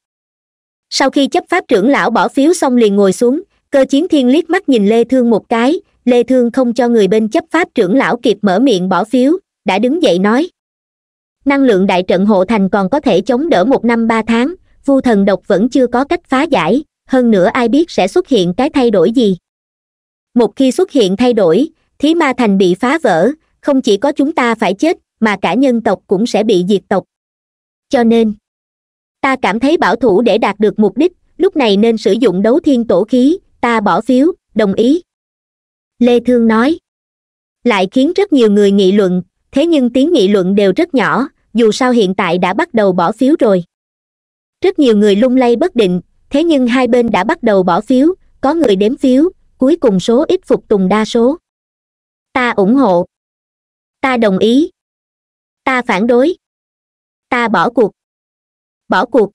sau khi chấp pháp trưởng lão bỏ phiếu xong liền ngồi xuống cơ chiến thiên liếc mắt nhìn lê thương một cái lê thương không cho người bên chấp pháp trưởng lão kịp mở miệng bỏ phiếu đã đứng dậy nói năng lượng đại trận hộ thành còn có thể chống đỡ một năm ba tháng vu thần độc vẫn chưa có cách phá giải hơn nữa ai biết sẽ xuất hiện cái thay đổi gì một khi xuất hiện thay đổi thí ma thành bị phá vỡ không chỉ có chúng ta phải chết mà cả nhân tộc cũng sẽ bị diệt tộc cho nên ta cảm thấy bảo thủ để đạt được mục đích lúc này nên sử dụng đấu thiên tổ khí ta bỏ phiếu đồng ý lê thương nói lại khiến rất nhiều người nghị luận thế nhưng tiếng nghị luận đều rất nhỏ dù sao hiện tại đã bắt đầu bỏ phiếu rồi rất nhiều người lung lay bất định thế nhưng hai bên đã bắt đầu bỏ phiếu có người đếm phiếu cuối cùng số ít phục tùng đa số ta ủng hộ ta đồng ý ta phản đối ta bỏ cuộc bỏ cuộc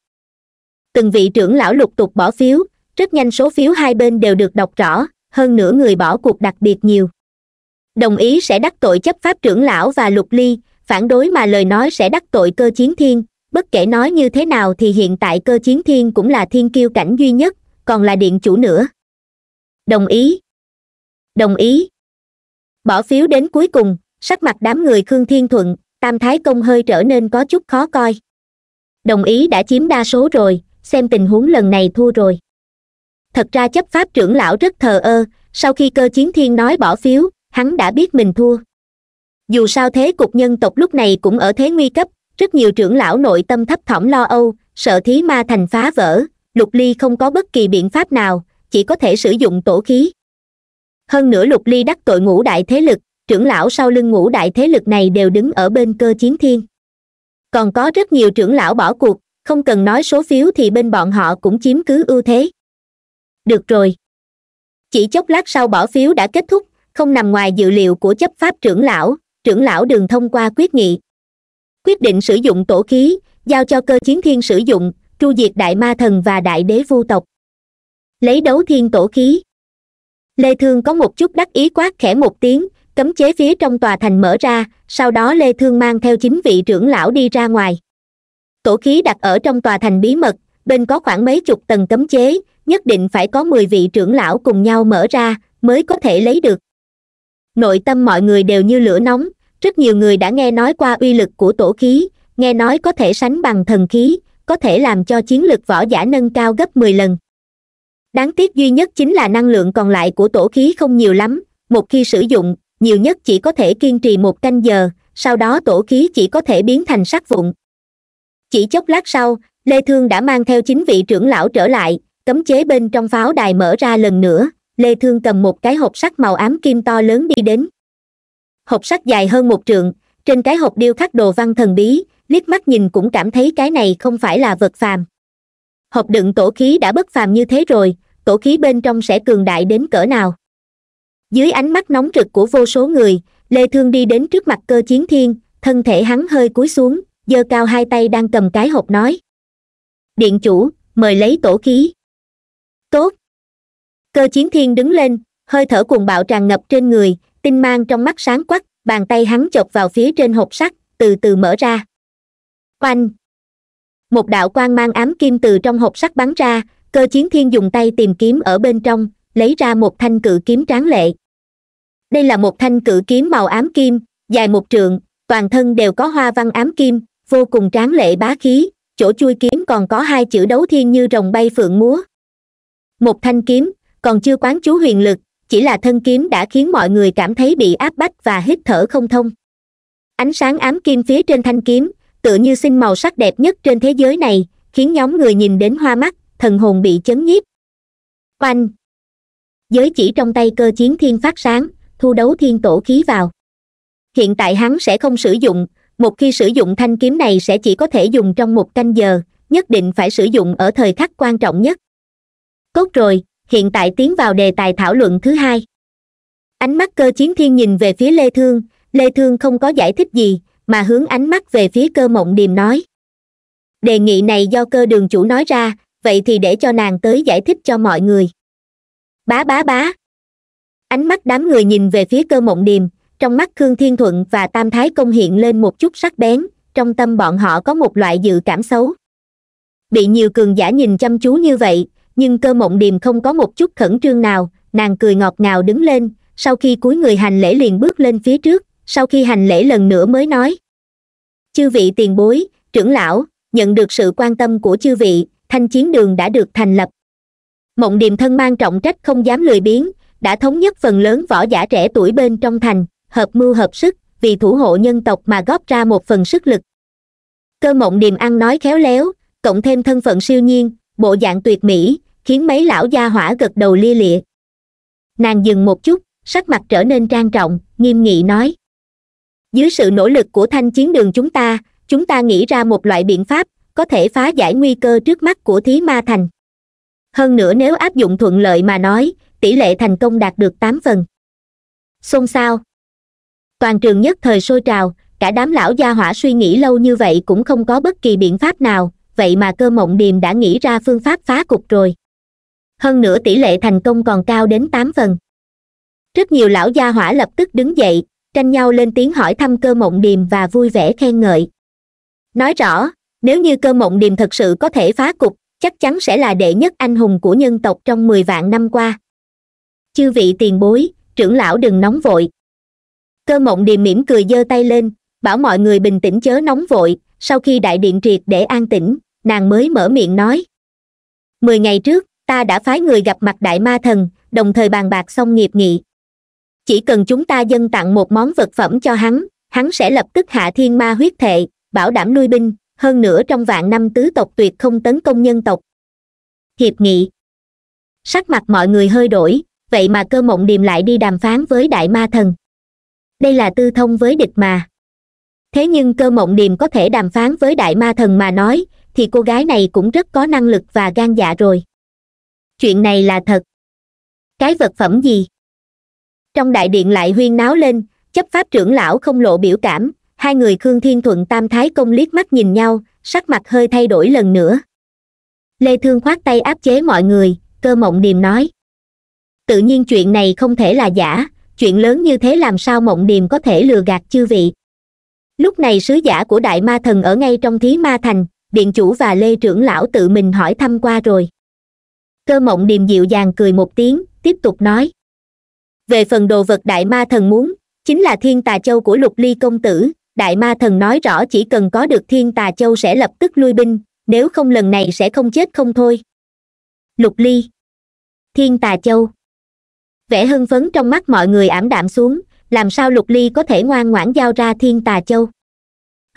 từng vị trưởng lão lục tục bỏ phiếu rất nhanh số phiếu hai bên đều được đọc rõ hơn nửa người bỏ cuộc đặc biệt nhiều đồng ý sẽ đắc tội chấp pháp trưởng lão và lục ly phản đối mà lời nói sẽ đắc tội cơ chiến thiên bất kể nói như thế nào thì hiện tại cơ chiến thiên cũng là thiên kiêu cảnh duy nhất còn là điện chủ nữa đồng ý đồng ý bỏ phiếu đến cuối cùng sắc mặt đám người khương thiên thuận tam thái công hơi trở nên có chút khó coi đồng ý đã chiếm đa số rồi xem tình huống lần này thua rồi thật ra chấp pháp trưởng lão rất thờ ơ sau khi cơ chiến thiên nói bỏ phiếu hắn đã biết mình thua dù sao thế cục nhân tộc lúc này cũng ở thế nguy cấp rất nhiều trưởng lão nội tâm thấp thỏm lo âu sợ thí ma thành phá vỡ lục ly không có bất kỳ biện pháp nào chỉ có thể sử dụng tổ khí hơn nữa lục ly đắc tội ngũ đại thế lực trưởng lão sau lưng ngũ đại thế lực này đều đứng ở bên cơ chiến thiên còn có rất nhiều trưởng lão bỏ cuộc không cần nói số phiếu thì bên bọn họ cũng chiếm cứ ưu thế được rồi chỉ chốc lát sau bỏ phiếu đã kết thúc không nằm ngoài dự liệu của chấp pháp trưởng lão trưởng lão đường thông qua quyết nghị quyết định sử dụng tổ khí giao cho cơ chiến thiên sử dụng tru diệt đại ma thần và đại đế vu tộc lấy đấu thiên tổ khí lê thương có một chút đắc ý quát khẽ một tiếng cấm chế phía trong tòa thành mở ra sau đó lê thương mang theo chính vị trưởng lão đi ra ngoài tổ khí đặt ở trong tòa thành bí mật bên có khoảng mấy chục tầng cấm chế nhất định phải có mười vị trưởng lão cùng nhau mở ra mới có thể lấy được nội tâm mọi người đều như lửa nóng rất nhiều người đã nghe nói qua uy lực của tổ khí nghe nói có thể sánh bằng thần khí có thể làm cho chiến lực võ giả nâng cao gấp mười lần đáng tiếc duy nhất chính là năng lượng còn lại của tổ khí không nhiều lắm một khi sử dụng nhiều nhất chỉ có thể kiên trì một canh giờ sau đó tổ khí chỉ có thể biến thành sắc vụn chỉ chốc lát sau lê thương đã mang theo chính vị trưởng lão trở lại cấm chế bên trong pháo đài mở ra lần nữa lê thương cầm một cái hộp sắt màu ám kim to lớn đi đến hộp sắt dài hơn một trượng trên cái hộp điêu khắc đồ văn thần bí liếc mắt nhìn cũng cảm thấy cái này không phải là vật phàm hộp đựng tổ khí đã bất phàm như thế rồi tổ khí bên trong sẽ cường đại đến cỡ nào dưới ánh mắt nóng rực của vô số người lê thương đi đến trước mặt cơ chiến thiên thân thể hắn hơi cúi xuống giơ cao hai tay đang cầm cái hộp nói điện chủ mời lấy tổ khí tốt cơ chiến thiên đứng lên hơi thở cuồng bạo tràn ngập trên người tinh mang trong mắt sáng quắc bàn tay hắn chọc vào phía trên hộp sắt từ từ mở ra oanh một đạo quang mang ám kim từ trong hộp sắt bắn ra cơ chiến thiên dùng tay tìm kiếm ở bên trong lấy ra một thanh cự kiếm tráng lệ đây là một thanh cự kiếm màu ám kim dài một trượng toàn thân đều có hoa văn ám kim vô cùng tráng lệ bá khí chỗ chui kiếm còn có hai chữ đấu thiên như rồng bay phượng múa một thanh kiếm còn chưa quán chú huyền lực chỉ là thân kiếm đã khiến mọi người cảm thấy bị áp bách và hít thở không thông ánh sáng ám kim phía trên thanh kiếm tựa như sinh màu sắc đẹp nhất trên thế giới này khiến nhóm người nhìn đến hoa mắt thần hồn bị chấn nhiếp oanh giới chỉ trong tay cơ chiến thiên phát sáng thu đấu thiên tổ khí vào hiện tại hắn sẽ không sử dụng một khi sử dụng thanh kiếm này sẽ chỉ có thể dùng trong một canh giờ nhất định phải sử dụng ở thời khắc quan trọng nhất tốt rồi hiện tại tiến vào đề tài thảo luận thứ hai ánh mắt cơ chiến thiên nhìn về phía lê thương lê thương không có giải thích gì mà hướng ánh mắt về phía cơ mộng điềm nói đề nghị này do cơ đường chủ nói ra vậy thì để cho nàng tới giải thích cho mọi người bá bá bá ánh mắt đám người nhìn về phía cơ mộng điềm trong mắt khương thiên thuận và tam thái công hiện lên một chút sắc bén trong tâm bọn họ có một loại dự cảm xấu bị nhiều cường giả nhìn chăm chú như vậy nhưng cơ mộng điềm không có một chút khẩn trương nào nàng cười ngọt ngào đứng lên sau khi cúi người hành lễ liền bước lên phía trước sau khi hành lễ lần nữa mới nói chư vị tiền bối trưởng lão nhận được sự quan tâm của chư vị thanh chiến đường đã được thành lập mộng điềm thân mang trọng trách không dám lười biếng đã thống nhất phần lớn võ giả trẻ tuổi bên trong thành hợp mưu hợp sức vì thủ hộ nhân tộc mà góp ra một phần sức lực cơ mộng điềm ăn nói khéo léo cộng thêm thân phận siêu nhiên bộ dạng tuyệt mỹ khiến mấy lão gia hỏa gật đầu lia lịa nàng dừng một chút sắc mặt trở nên trang trọng nghiêm nghị nói dưới sự nỗ lực của thanh chiến đường chúng ta chúng ta nghĩ ra một loại biện pháp có thể phá giải nguy cơ trước mắt của thí ma thành hơn nữa nếu áp dụng thuận lợi mà nói tỷ lệ thành công đạt được tám phần xôn xao toàn trường nhất thời sôi trào cả đám lão gia hỏa suy nghĩ lâu như vậy cũng không có bất kỳ biện pháp nào vậy mà cơ mộng điềm đã nghĩ ra phương pháp phá cục rồi hơn nữa tỷ lệ thành công còn cao đến tám phần rất nhiều lão gia hỏa lập tức đứng dậy tranh nhau lên tiếng hỏi thăm cơ mộng điềm và vui vẻ khen ngợi nói rõ nếu như cơ mộng điềm thật sự có thể phá cục chắc chắn sẽ là đệ nhất anh hùng của nhân tộc trong mười vạn năm qua chư vị tiền bối trưởng lão đừng nóng vội cơ mộng điềm mỉm cười giơ tay lên bảo mọi người bình tĩnh chớ nóng vội sau khi đại điện triệt để an tĩnh nàng mới mở miệng nói mười ngày trước ta đã phái người gặp mặt đại ma thần đồng thời bàn bạc xong nghiệp nghị chỉ cần chúng ta dân tặng một món vật phẩm cho hắn hắn sẽ lập tức hạ thiên ma huyết thệ bảo đảm nuôi binh hơn nữa trong vạn năm tứ tộc tuyệt không tấn công nhân tộc hiệp nghị sắc mặt mọi người hơi đổi vậy mà cơ mộng điềm lại đi đàm phán với đại ma thần đây là tư thông với địch mà thế nhưng cơ mộng điềm có thể đàm phán với đại ma thần mà nói thì cô gái này cũng rất có năng lực và gan dạ rồi chuyện này là thật cái vật phẩm gì trong đại điện lại huyên náo lên chấp pháp trưởng lão không lộ biểu cảm hai người khương thiên thuận tam thái công liếc mắt nhìn nhau sắc mặt hơi thay đổi lần nữa lê thương khoát tay áp chế mọi người cơ mộng điềm nói tự nhiên chuyện này không thể là giả chuyện lớn như thế làm sao mộng điềm có thể lừa gạt chư vị lúc này sứ giả của đại ma thần ở ngay trong thí ma thành điện chủ và lê trưởng lão tự mình hỏi thăm qua rồi cơ mộng điềm dịu dàng cười một tiếng tiếp tục nói về phần đồ vật đại ma thần muốn chính là thiên tà châu của lục ly công tử đại ma thần nói rõ chỉ cần có được thiên tà châu sẽ lập tức lui binh nếu không lần này sẽ không chết không thôi lục ly thiên tà châu vẻ hưng phấn trong mắt mọi người ảm đạm xuống làm sao lục ly có thể ngoan ngoãn giao ra thiên tà châu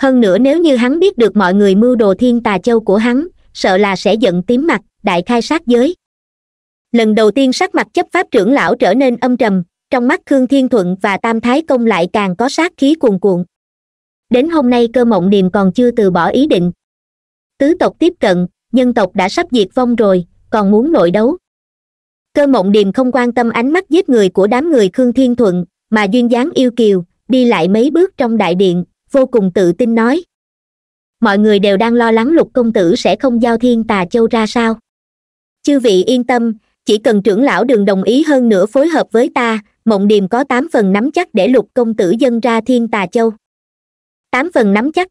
hơn nữa nếu như hắn biết được mọi người mưu đồ thiên tà châu của hắn sợ là sẽ giận tím mặt đại khai sát giới lần đầu tiên sắc mặt chấp pháp trưởng lão trở nên âm trầm trong mắt khương thiên thuận và tam thái công lại càng có sát khí cuồn cuộn đến hôm nay cơ mộng điềm còn chưa từ bỏ ý định tứ tộc tiếp cận nhân tộc đã sắp diệt vong rồi còn muốn nội đấu cơ mộng điềm không quan tâm ánh mắt giết người của đám người khương thiên thuận mà duyên dáng yêu kiều đi lại mấy bước trong đại điện vô cùng tự tin nói mọi người đều đang lo lắng lục công tử sẽ không giao thiên tà châu ra sao chư vị yên tâm chỉ cần trưởng lão đường đồng ý hơn nữa phối hợp với ta mộng điềm có tám phần nắm chắc để lục công tử dân ra thiên tà châu tám phần nắm chắc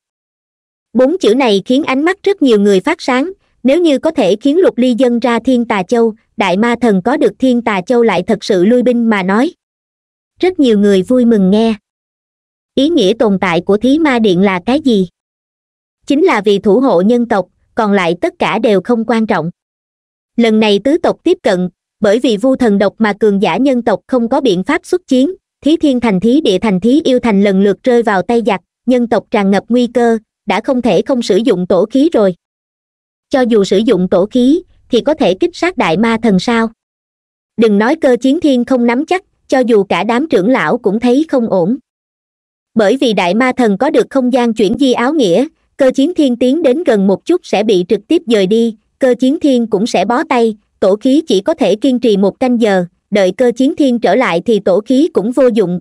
bốn chữ này khiến ánh mắt rất nhiều người phát sáng nếu như có thể khiến lục ly dân ra thiên tà châu đại ma thần có được thiên tà châu lại thật sự lui binh mà nói rất nhiều người vui mừng nghe ý nghĩa tồn tại của thí ma điện là cái gì chính là vì thủ hộ nhân tộc còn lại tất cả đều không quan trọng lần này tứ tộc tiếp cận bởi vì vu thần độc mà cường giả nhân tộc không có biện pháp xuất chiến thí thiên thành thí địa thành thí yêu thành lần lượt rơi vào tay giặc nhân tộc tràn ngập nguy cơ đã không thể không sử dụng tổ khí rồi cho dù sử dụng tổ khí thì có thể kích sát đại ma thần sao đừng nói cơ chiến thiên không nắm chắc cho dù cả đám trưởng lão cũng thấy không ổn bởi vì đại ma thần có được không gian chuyển di áo nghĩa cơ chiến thiên tiến đến gần một chút sẽ bị trực tiếp dời đi cơ chiến thiên cũng sẽ bó tay tổ khí chỉ có thể kiên trì một canh giờ đợi cơ chiến thiên trở lại thì tổ khí cũng vô dụng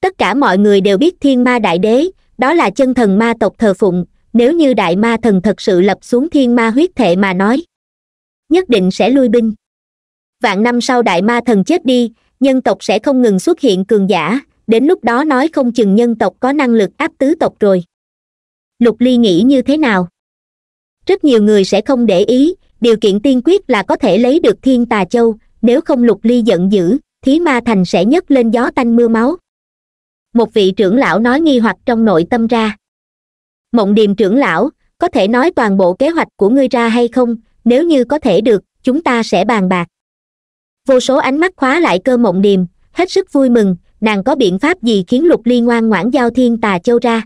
tất cả mọi người đều biết thiên ma đại đế đó là chân thần ma tộc thờ phụng nếu như đại ma thần thật sự lập xuống thiên ma huyết thệ mà nói nhất định sẽ lui binh vạn năm sau đại ma thần chết đi nhân tộc sẽ không ngừng xuất hiện cường giả đến lúc đó nói không chừng nhân tộc có năng lực áp tứ tộc rồi lục ly nghĩ như thế nào rất nhiều người sẽ không để ý điều kiện tiên quyết là có thể lấy được thiên tà châu nếu không lục ly giận dữ thí ma thành sẽ nhấc lên gió tanh mưa máu một vị trưởng lão nói nghi hoặc trong nội tâm ra mộng điềm trưởng lão có thể nói toàn bộ kế hoạch của ngươi ra hay không nếu như có thể được chúng ta sẽ bàn bạc vô số ánh mắt khóa lại cơ mộng điềm hết sức vui mừng nàng có biện pháp gì khiến lục ly ngoan ngoãn giao thiên tà châu ra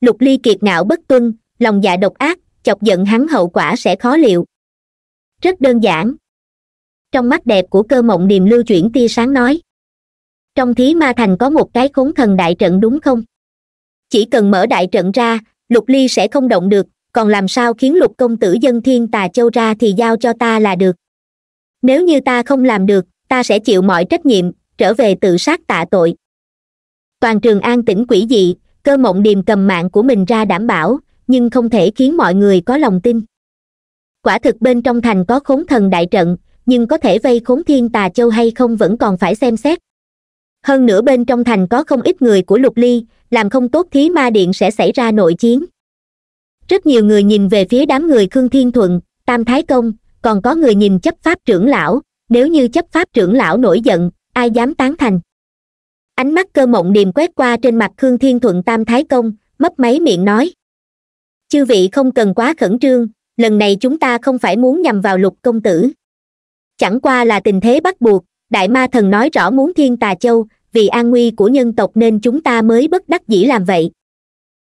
lục ly kiệt ngạo bất tuân lòng dạ độc ác chọc giận hắn hậu quả sẽ khó liệu rất đơn giản trong mắt đẹp của cơ mộng điềm lưu chuyển tia sáng nói trong thí ma thành có một cái khốn thần đại trận đúng không chỉ cần mở đại trận ra lục ly sẽ không động được còn làm sao khiến lục công tử dân thiên tà châu ra thì giao cho ta là được nếu như ta không làm được ta sẽ chịu mọi trách nhiệm trở về tự sát tạ tội toàn trường an tĩnh quỷ dị cơ mộng điềm cầm mạng của mình ra đảm bảo nhưng không thể khiến mọi người có lòng tin quả thực bên trong thành có khốn thần đại trận nhưng có thể vây khốn thiên tà châu hay không vẫn còn phải xem xét hơn nữa bên trong thành có không ít người của lục ly làm không tốt thí ma điện sẽ xảy ra nội chiến rất nhiều người nhìn về phía đám người khương thiên thuận tam thái công còn có người nhìn chấp pháp trưởng lão nếu như chấp pháp trưởng lão nổi giận ai dám tán thành ánh mắt cơ mộng điềm quét qua trên mặt khương thiên thuận tam thái công mấp máy miệng nói chư vị không cần quá khẩn trương lần này chúng ta không phải muốn nhằm vào lục công tử chẳng qua là tình thế bắt buộc đại ma thần nói rõ muốn thiên tà châu vì an nguy của nhân tộc nên chúng ta mới bất đắc dĩ làm vậy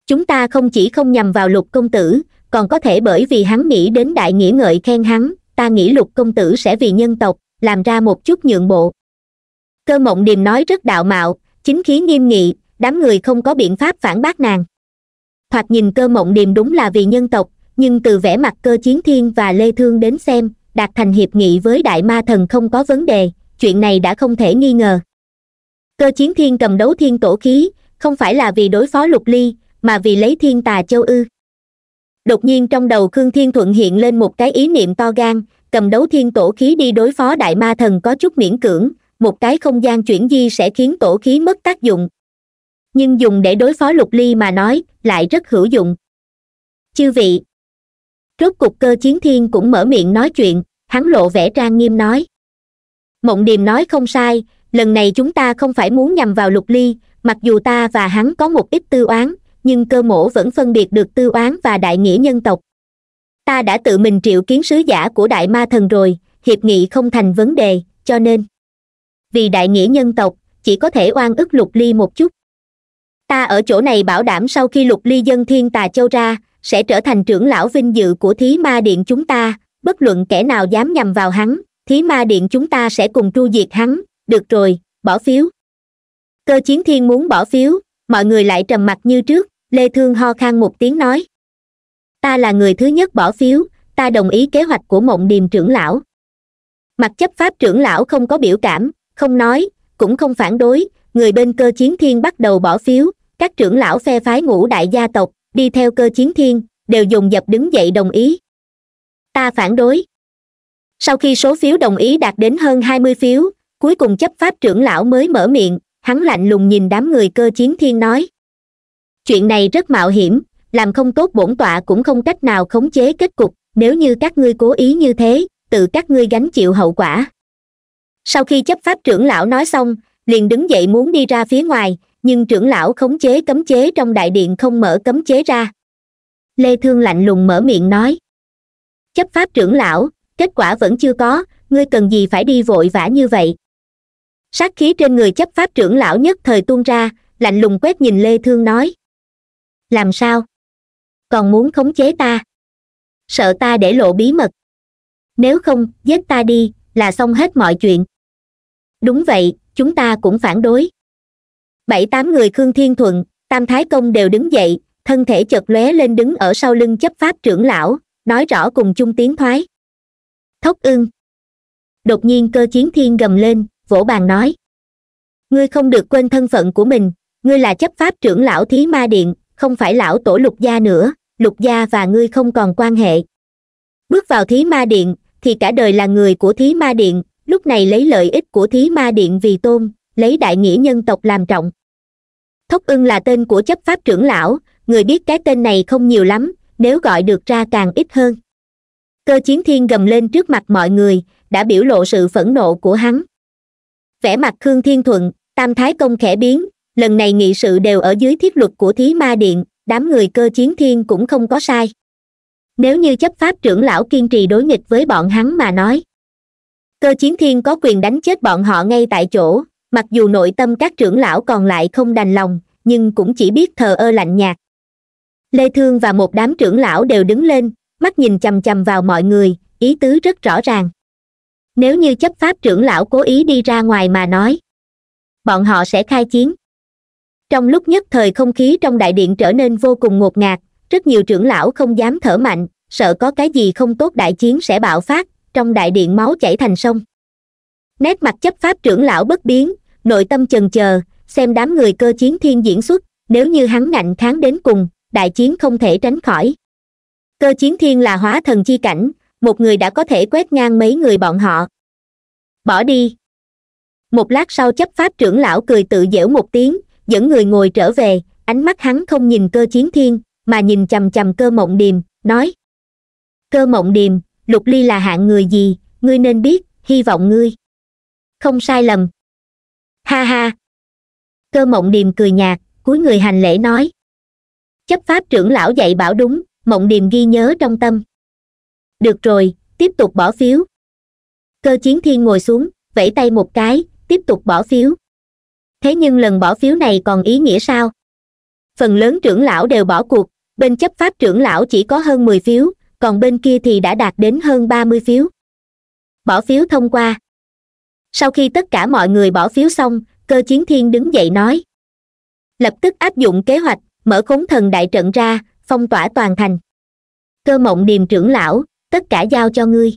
chúng ta không chỉ không nhằm vào lục công tử còn có thể bởi vì hắn nghĩ đến đại nghĩa ngợi khen hắn ta nghĩ lục công tử sẽ vì nhân tộc làm ra một chút nhượng bộ cơ mộng điềm nói rất đạo mạo chính khí nghiêm nghị đám người không có biện pháp phản bác nàng thoạt nhìn cơ mộng điềm đúng là vì nhân tộc nhưng từ vẻ mặt cơ chiến thiên và lê thương đến xem đạt thành hiệp nghị với đại ma thần không có vấn đề chuyện này đã không thể nghi ngờ cơ chiến thiên cầm đấu thiên tổ khí không phải là vì đối phó lục ly mà vì lấy thiên tà châu ư đột nhiên trong đầu khương thiên thuận hiện lên một cái ý niệm to gan cầm đấu thiên tổ khí đi đối phó đại ma thần có chút miễn cưỡng một cái không gian chuyển di sẽ khiến tổ khí mất tác dụng nhưng dùng để đối phó lục ly mà nói lại rất hữu dụng chư vị rốt cục cơ chiến thiên cũng mở miệng nói chuyện hắn lộ vẻ trang nghiêm nói mộng điềm nói không sai lần này chúng ta không phải muốn nhằm vào lục ly mặc dù ta và hắn có một ít tư oán nhưng cơ mổ vẫn phân biệt được tư oán và đại nghĩa nhân tộc ta đã tự mình triệu kiến sứ giả của đại ma thần rồi hiệp nghị không thành vấn đề cho nên vì đại nghĩa nhân tộc chỉ có thể oan ức lục ly một chút ta ở chỗ này bảo đảm sau khi lục ly dân thiên tà châu ra sẽ trở thành trưởng lão vinh dự của thí ma điện chúng ta bất luận kẻ nào dám nhằm vào hắn thí ma điện chúng ta sẽ cùng tru diệt hắn được rồi bỏ phiếu cơ chiến thiên muốn bỏ phiếu mọi người lại trầm mặt như trước lê thương ho khan một tiếng nói ta là người thứ nhất bỏ phiếu ta đồng ý kế hoạch của mộng điềm trưởng lão mặt chấp pháp trưởng lão không có biểu cảm không nói cũng không phản đối người bên cơ chiến thiên bắt đầu bỏ phiếu các trưởng lão phe phái ngũ đại gia tộc đi theo cơ chiến thiên đều dùng dập đứng dậy đồng ý ta phản đối sau khi số phiếu đồng ý đạt đến hơn hai mươi phiếu cuối cùng chấp pháp trưởng lão mới mở miệng hắn lạnh lùng nhìn đám người cơ chiến thiên nói chuyện này rất mạo hiểm làm không tốt bổn tọa cũng không cách nào khống chế kết cục nếu như các ngươi cố ý như thế tự các ngươi gánh chịu hậu quả sau khi chấp pháp trưởng lão nói xong liền đứng dậy muốn đi ra phía ngoài nhưng trưởng lão khống chế cấm chế trong đại điện không mở cấm chế ra lê thương lạnh lùng mở miệng nói chấp pháp trưởng lão kết quả vẫn chưa có ngươi cần gì phải đi vội vã như vậy sát khí trên người chấp pháp trưởng lão nhất thời tuôn ra lạnh lùng quét nhìn lê thương nói làm sao còn muốn khống chế ta sợ ta để lộ bí mật nếu không giết ta đi là xong hết mọi chuyện đúng vậy chúng ta cũng phản đối bảy tám người khương thiên thuận tam thái công đều đứng dậy thân thể chật lóe lên đứng ở sau lưng chấp pháp trưởng lão nói rõ cùng chung tiếng thoái Thốc ưng đột nhiên cơ chiến thiên gầm lên vỗ bàn nói ngươi không được quên thân phận của mình ngươi là chấp pháp trưởng lão thí ma điện không phải lão tổ lục gia nữa lục gia và ngươi không còn quan hệ bước vào thí ma điện thì cả đời là người của thí ma điện lúc này lấy lợi ích của thí ma điện vì tôn lấy đại nghĩa nhân tộc làm trọng thốc ưng là tên của chấp pháp trưởng lão người biết cái tên này không nhiều lắm nếu gọi được ra càng ít hơn cơ chiến thiên gầm lên trước mặt mọi người đã biểu lộ sự phẫn nộ của hắn vẻ mặt khương thiên thuận tam thái công khẽ biến lần này nghị sự đều ở dưới thiết luật của thí ma điện đám người cơ chiến thiên cũng không có sai nếu như chấp pháp trưởng lão kiên trì đối nghịch với bọn hắn mà nói cơ chiến thiên có quyền đánh chết bọn họ ngay tại chỗ mặc dù nội tâm các trưởng lão còn lại không đành lòng nhưng cũng chỉ biết thờ ơ lạnh nhạt lê thương và một đám trưởng lão đều đứng lên mắt nhìn chằm chằm vào mọi người ý tứ rất rõ ràng nếu như chấp pháp trưởng lão cố ý đi ra ngoài mà nói bọn họ sẽ khai chiến trong lúc nhất thời không khí trong đại điện trở nên vô cùng ngột ngạt rất nhiều trưởng lão không dám thở mạnh sợ có cái gì không tốt đại chiến sẽ bạo phát trong đại điện máu chảy thành sông nét mặt chấp pháp trưởng lão bất biến nội tâm chần chờ xem đám người cơ chiến thiên diễn xuất nếu như hắn ngạnh kháng đến cùng đại chiến không thể tránh khỏi cơ chiến thiên là hóa thần chi cảnh một người đã có thể quét ngang mấy người bọn họ bỏ đi một lát sau chấp pháp trưởng lão cười tự dễu một tiếng dẫn người ngồi trở về ánh mắt hắn không nhìn cơ chiến thiên mà nhìn chằm chằm cơ mộng điềm nói cơ mộng điềm lục ly là hạng người gì ngươi nên biết hy vọng ngươi không sai lầm ha ha cơ mộng điềm cười nhạt cuối người hành lễ nói chấp pháp trưởng lão dạy bảo đúng mộng điềm ghi nhớ trong tâm được rồi tiếp tục bỏ phiếu cơ chiến thiên ngồi xuống vẫy tay một cái tiếp tục bỏ phiếu thế nhưng lần bỏ phiếu này còn ý nghĩa sao phần lớn trưởng lão đều bỏ cuộc bên chấp pháp trưởng lão chỉ có hơn mười phiếu còn bên kia thì đã đạt đến hơn ba mươi phiếu bỏ phiếu thông qua sau khi tất cả mọi người bỏ phiếu xong cơ chiến thiên đứng dậy nói lập tức áp dụng kế hoạch mở khốn thần đại trận ra phong tỏa toàn thành cơ mộng điềm trưởng lão tất cả giao cho ngươi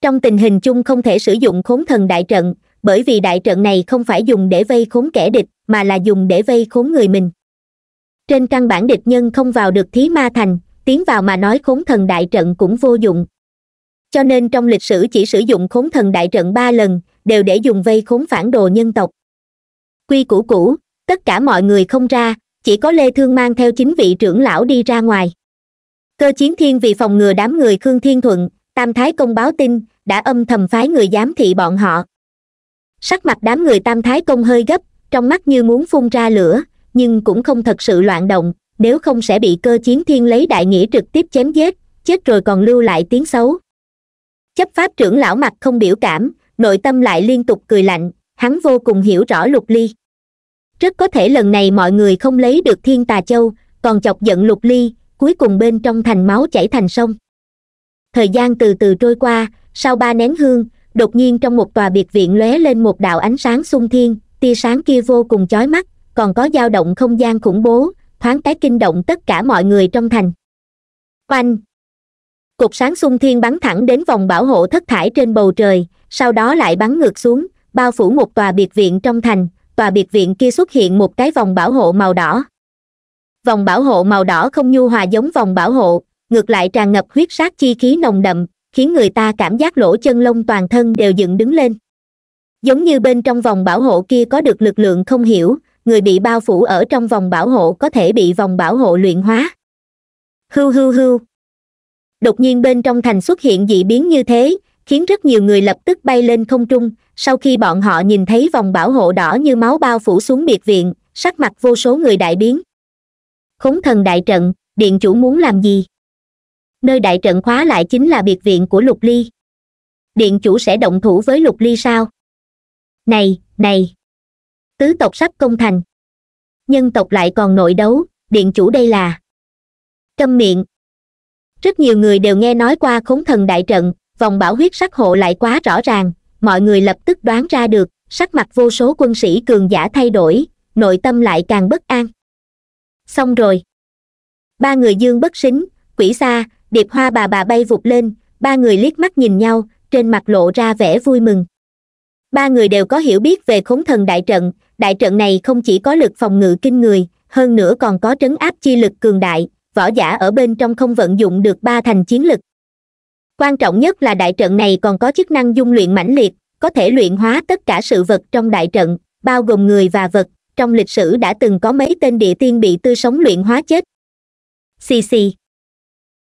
trong tình hình chung không thể sử dụng khốn thần đại trận bởi vì đại trận này không phải dùng để vây khốn kẻ địch mà là dùng để vây khốn người mình trên căn bản địch nhân không vào được thí ma thành tiến vào mà nói khốn thần đại trận cũng vô dụng cho nên trong lịch sử chỉ sử dụng khốn thần đại trận ba lần đều để dùng vây khốn phản đồ nhân tộc quy củ cũ tất cả mọi người không ra chỉ có lê thương mang theo chính vị trưởng lão đi ra ngoài cơ chiến thiên vì phòng ngừa đám người khương thiên thuận tam thái công báo tin đã âm thầm phái người giám thị bọn họ sắc mặt đám người tam thái công hơi gấp trong mắt như muốn phun ra lửa nhưng cũng không thật sự loạn động nếu không sẽ bị cơ chiến thiên lấy đại nghĩa trực tiếp chém giết chết rồi còn lưu lại tiếng xấu chấp pháp trưởng lão mặt không biểu cảm nội tâm lại liên tục cười lạnh hắn vô cùng hiểu rõ lục ly rất có thể lần này mọi người không lấy được thiên tà châu còn chọc giận lục ly cuối cùng bên trong thành máu chảy thành sông thời gian từ từ trôi qua sau ba nén hương đột nhiên trong một tòa biệt viện lóe lên một đạo ánh sáng xung thiên tia sáng kia vô cùng chói mắt còn có dao động không gian khủng bố thoáng cái kinh động tất cả mọi người trong thành oanh cục sáng xung thiên bắn thẳng đến vòng bảo hộ thất thải trên bầu trời sau đó lại bắn ngược xuống bao phủ một tòa biệt viện trong thành tòa biệt viện kia xuất hiện một cái vòng bảo hộ màu đỏ vòng bảo hộ màu đỏ không nhu hòa giống vòng bảo hộ ngược lại tràn ngập huyết sát chi khí nồng đậm khiến người ta cảm giác lỗ chân lông toàn thân đều dựng đứng lên giống như bên trong vòng bảo hộ kia có được lực lượng không hiểu người bị bao phủ ở trong vòng bảo hộ có thể bị vòng bảo hộ luyện hóa Hư hư hư. đột nhiên bên trong thành xuất hiện dị biến như thế khiến rất nhiều người lập tức bay lên không trung sau khi bọn họ nhìn thấy vòng bảo hộ đỏ như máu bao phủ xuống biệt viện sắc mặt vô số người đại biến khốn thần đại trận điện chủ muốn làm gì nơi đại trận khóa lại chính là biệt viện của lục ly điện chủ sẽ động thủ với lục ly sao này này tứ tộc sắp công thành nhân tộc lại còn nội đấu điện chủ đây là câm miệng rất nhiều người đều nghe nói qua khốn thần đại trận vòng bảo huyết sắc hộ lại quá rõ ràng mọi người lập tức đoán ra được sắc mặt vô số quân sĩ cường giả thay đổi nội tâm lại càng bất an xong rồi ba người dương bất xính, quỷ xa điệp hoa bà bà bay vụt lên ba người liếc mắt nhìn nhau trên mặt lộ ra vẻ vui mừng ba người đều có hiểu biết về khốn thần đại trận đại trận này không chỉ có lực phòng ngự kinh người hơn nữa còn có trấn áp chi lực cường đại võ giả ở bên trong không vận dụng được ba thành chiến lực quan trọng nhất là đại trận này còn có chức năng dung luyện mãnh liệt có thể luyện hóa tất cả sự vật trong đại trận bao gồm người và vật trong lịch sử đã từng có mấy tên địa tiên bị tư sống luyện hóa chết xì xì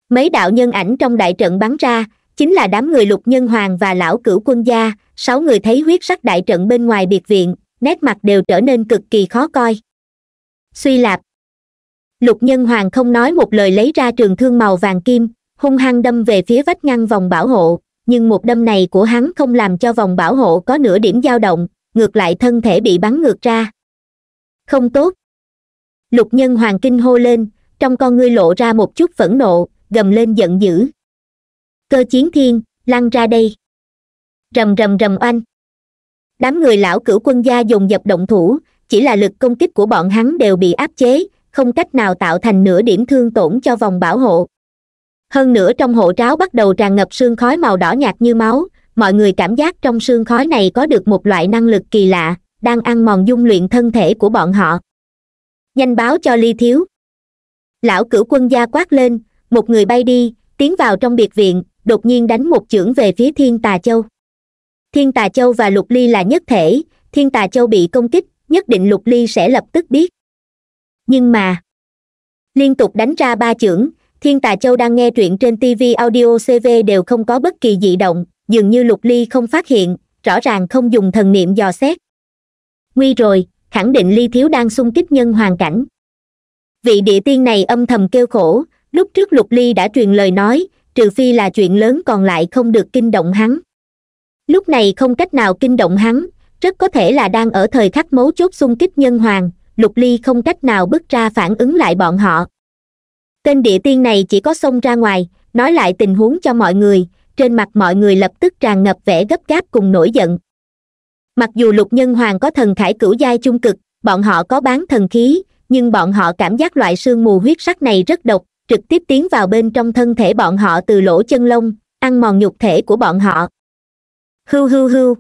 mấy đạo nhân ảnh trong đại trận bắn ra chính là đám người lục nhân hoàng và lão cửu quân gia sáu người thấy huyết sắc đại trận bên ngoài biệt viện nét mặt đều trở nên cực kỳ khó coi suy lạp lục nhân hoàng không nói một lời lấy ra trường thương màu vàng kim hung hăng đâm về phía vách ngăn vòng bảo hộ nhưng một đâm này của hắn không làm cho vòng bảo hộ có nửa điểm dao động ngược lại thân thể bị bắn ngược ra không tốt lục nhân hoàng kinh hô lên trong con ngươi lộ ra một chút phẫn nộ gầm lên giận dữ cơ chiến thiên lăn ra đây rầm rầm rầm oanh đám người lão cửu quân gia dùng dập động thủ chỉ là lực công kích của bọn hắn đều bị áp chế không cách nào tạo thành nửa điểm thương tổn cho vòng bảo hộ hơn nữa trong hộ tráo bắt đầu tràn ngập sương khói màu đỏ nhạt như máu mọi người cảm giác trong sương khói này có được một loại năng lực kỳ lạ đang ăn mòn dung luyện thân thể của bọn họ nhanh báo cho ly thiếu lão cửu quân gia quát lên một người bay đi tiến vào trong biệt viện đột nhiên đánh một chưởng về phía thiên tà châu thiên tà châu và lục ly là nhất thể thiên tà châu bị công kích nhất định lục ly sẽ lập tức biết nhưng mà liên tục đánh ra ba chưởng thiên tà châu đang nghe truyện trên tv audio cv đều không có bất kỳ dị động dường như lục ly không phát hiện rõ ràng không dùng thần niệm dò xét nguy rồi khẳng định ly thiếu đang xung kích nhân hoàn cảnh vị địa tiên này âm thầm kêu khổ lúc trước lục ly đã truyền lời nói trừ phi là chuyện lớn còn lại không được kinh động hắn lúc này không cách nào kinh động hắn rất có thể là đang ở thời khắc mấu chốt xung kích nhân hoàng lục ly không cách nào bước ra phản ứng lại bọn họ tên địa tiên này chỉ có xông ra ngoài nói lại tình huống cho mọi người trên mặt mọi người lập tức tràn ngập vẻ gấp gáp cùng nổi giận mặc dù lục nhân hoàng có thần khải cửu giai trung cực bọn họ có bán thần khí nhưng bọn họ cảm giác loại sương mù huyết sắc này rất độc trực tiếp tiến vào bên trong thân thể bọn họ từ lỗ chân lông ăn mòn nhục thể của bọn họ hưu hưu hưu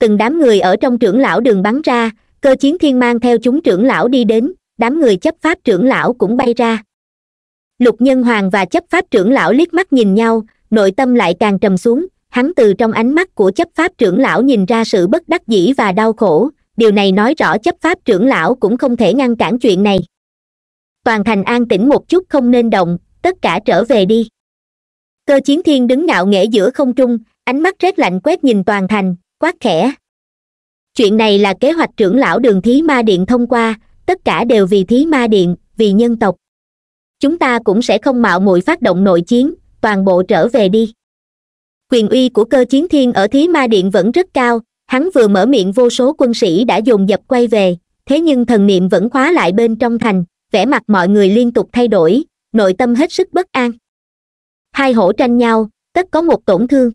từng đám người ở trong trưởng lão đường bắn ra cơ chiến thiên mang theo chúng trưởng lão đi đến đám người chấp pháp trưởng lão cũng bay ra lục nhân hoàng và chấp pháp trưởng lão liếc mắt nhìn nhau nội tâm lại càng trầm xuống hắn từ trong ánh mắt của chấp pháp trưởng lão nhìn ra sự bất đắc dĩ và đau khổ điều này nói rõ chấp pháp trưởng lão cũng không thể ngăn cản chuyện này toàn thành an tĩnh một chút không nên động tất cả trở về đi cơ chiến thiên đứng ngạo nghễ giữa không trung ánh mắt rét lạnh quét nhìn toàn thành quát khẽ chuyện này là kế hoạch trưởng lão đường thí ma điện thông qua tất cả đều vì thí ma điện vì nhân tộc chúng ta cũng sẽ không mạo muội phát động nội chiến toàn bộ trở về đi quyền uy của cơ chiến thiên ở thí ma điện vẫn rất cao hắn vừa mở miệng vô số quân sĩ đã dồn dập quay về thế nhưng thần niệm vẫn khóa lại bên trong thành vẻ mặt mọi người liên tục thay đổi nội tâm hết sức bất an hai hổ tranh nhau tất có một tổn thương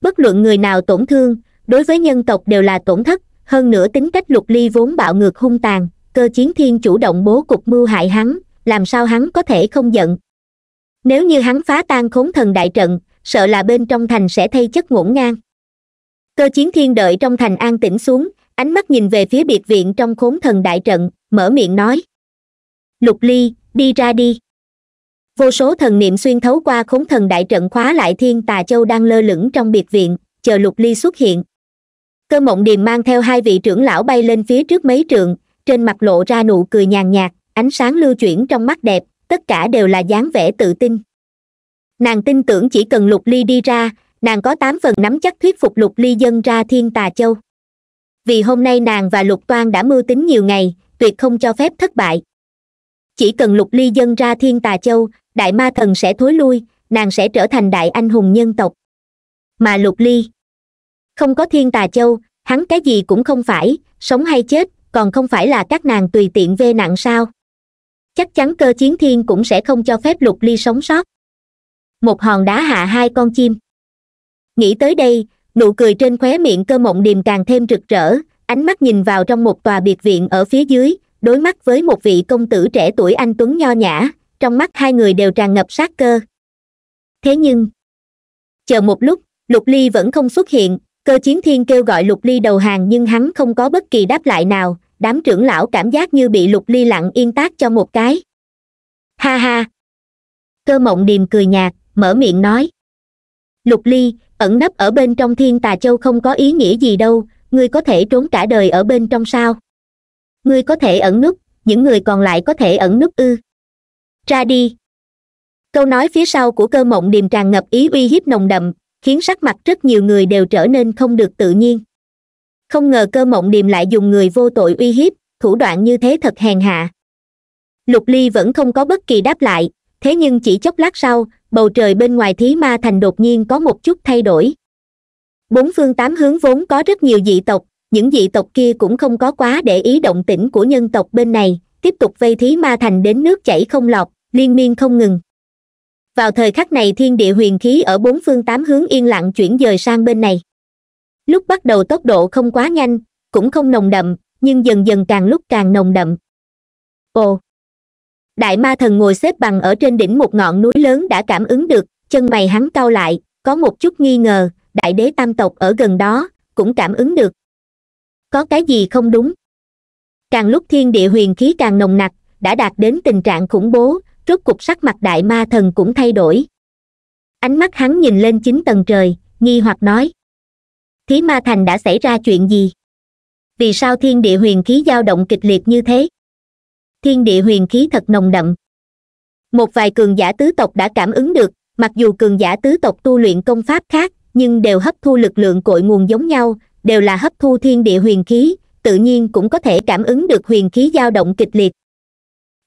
bất luận người nào tổn thương đối với nhân tộc đều là tổn thất hơn nữa tính cách lục ly vốn bạo ngược hung tàn cơ chiến thiên chủ động bố cục mưu hại hắn làm sao hắn có thể không giận nếu như hắn phá tan khốn thần đại trận sợ là bên trong thành sẽ thay chất ngổn ngang cơ chiến thiên đợi trong thành an tĩnh xuống ánh mắt nhìn về phía biệt viện trong khốn thần đại trận mở miệng nói lục ly đi ra đi vô số thần niệm xuyên thấu qua khốn thần đại trận khóa lại thiên tà châu đang lơ lửng trong biệt viện chờ lục ly xuất hiện cơ mộng điềm mang theo hai vị trưởng lão bay lên phía trước mấy trường, trên mặt lộ ra nụ cười nhàn nhạt ánh sáng lưu chuyển trong mắt đẹp tất cả đều là dáng vẻ tự tin nàng tin tưởng chỉ cần lục ly đi ra nàng có tám phần nắm chắc thuyết phục lục ly dân ra thiên tà châu vì hôm nay nàng và lục toan đã mưu tính nhiều ngày tuyệt không cho phép thất bại chỉ cần lục ly dân ra thiên tà châu đại ma thần sẽ thối lui nàng sẽ trở thành đại anh hùng nhân tộc mà lục ly không có thiên tà châu hắn cái gì cũng không phải sống hay chết còn không phải là các nàng tùy tiện vê nặng sao chắc chắn cơ chiến thiên cũng sẽ không cho phép lục ly sống sót một hòn đá hạ hai con chim nghĩ tới đây nụ cười trên khóe miệng cơ mộng điềm càng thêm rực rỡ ánh mắt nhìn vào trong một tòa biệt viện ở phía dưới đối mắt với một vị công tử trẻ tuổi anh tuấn nho nhã trong mắt hai người đều tràn ngập sát cơ thế nhưng chờ một lúc lục ly vẫn không xuất hiện cơ chiến thiên kêu gọi lục ly đầu hàng nhưng hắn không có bất kỳ đáp lại nào đám trưởng lão cảm giác như bị lục ly lặng yên tác cho một cái ha ha cơ mộng điềm cười nhạt mở miệng nói lục ly ẩn nấp ở bên trong thiên tà châu không có ý nghĩa gì đâu ngươi có thể trốn cả đời ở bên trong sao ngươi có thể ẩn núp những người còn lại có thể ẩn núp ư ra đi câu nói phía sau của cơ mộng điềm tràn ngập ý uy hiếp nồng đậm khiến sắc mặt rất nhiều người đều trở nên không được tự nhiên không ngờ cơ mộng điềm lại dùng người vô tội uy hiếp thủ đoạn như thế thật hèn hạ lục ly vẫn không có bất kỳ đáp lại thế nhưng chỉ chốc lát sau bầu trời bên ngoài thí ma thành đột nhiên có một chút thay đổi bốn phương tám hướng vốn có rất nhiều dị tộc những dị tộc kia cũng không có quá để ý động tĩnh của nhân tộc bên này tiếp tục vây thí ma thành đến nước chảy không lọc liên miên không ngừng vào thời khắc này thiên địa huyền khí ở bốn phương tám hướng yên lặng chuyển dời sang bên này lúc bắt đầu tốc độ không quá nhanh cũng không nồng đậm nhưng dần dần càng lúc càng nồng đậm ồ đại ma thần ngồi xếp bằng ở trên đỉnh một ngọn núi lớn đã cảm ứng được chân mày hắn cau lại có một chút nghi ngờ đại đế tam tộc ở gần đó cũng cảm ứng được có cái gì không đúng càng lúc thiên địa huyền khí càng nồng nặc đã đạt đến tình trạng khủng bố rốt cục sắc mặt đại ma thần cũng thay đổi ánh mắt hắn nhìn lên chín tầng trời nghi hoặc nói thí ma thành đã xảy ra chuyện gì vì sao thiên địa huyền khí dao động kịch liệt như thế thiên địa huyền khí thật nồng đậm một vài cường giả tứ tộc đã cảm ứng được mặc dù cường giả tứ tộc tu luyện công pháp khác nhưng đều hấp thu lực lượng cội nguồn giống nhau đều là hấp thu thiên địa huyền khí tự nhiên cũng có thể cảm ứng được huyền khí dao động kịch liệt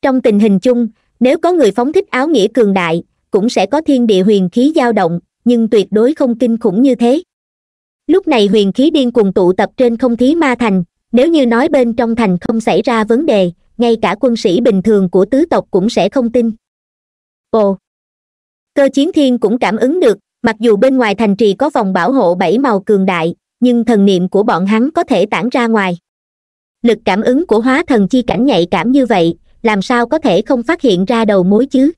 trong tình hình chung nếu có người phóng thích áo nghĩa cường đại cũng sẽ có thiên địa huyền khí dao động nhưng tuyệt đối không kinh khủng như thế lúc này huyền khí điên cuồng tụ tập trên không khí ma thành nếu như nói bên trong thành không xảy ra vấn đề ngay cả quân sĩ bình thường của tứ tộc cũng sẽ không tin ồ cơ chiến thiên cũng cảm ứng được mặc dù bên ngoài thành trì có vòng bảo hộ bảy màu cường đại nhưng thần niệm của bọn hắn có thể tản ra ngoài lực cảm ứng của hóa thần chi cảnh nhạy cảm như vậy làm sao có thể không phát hiện ra đầu mối chứ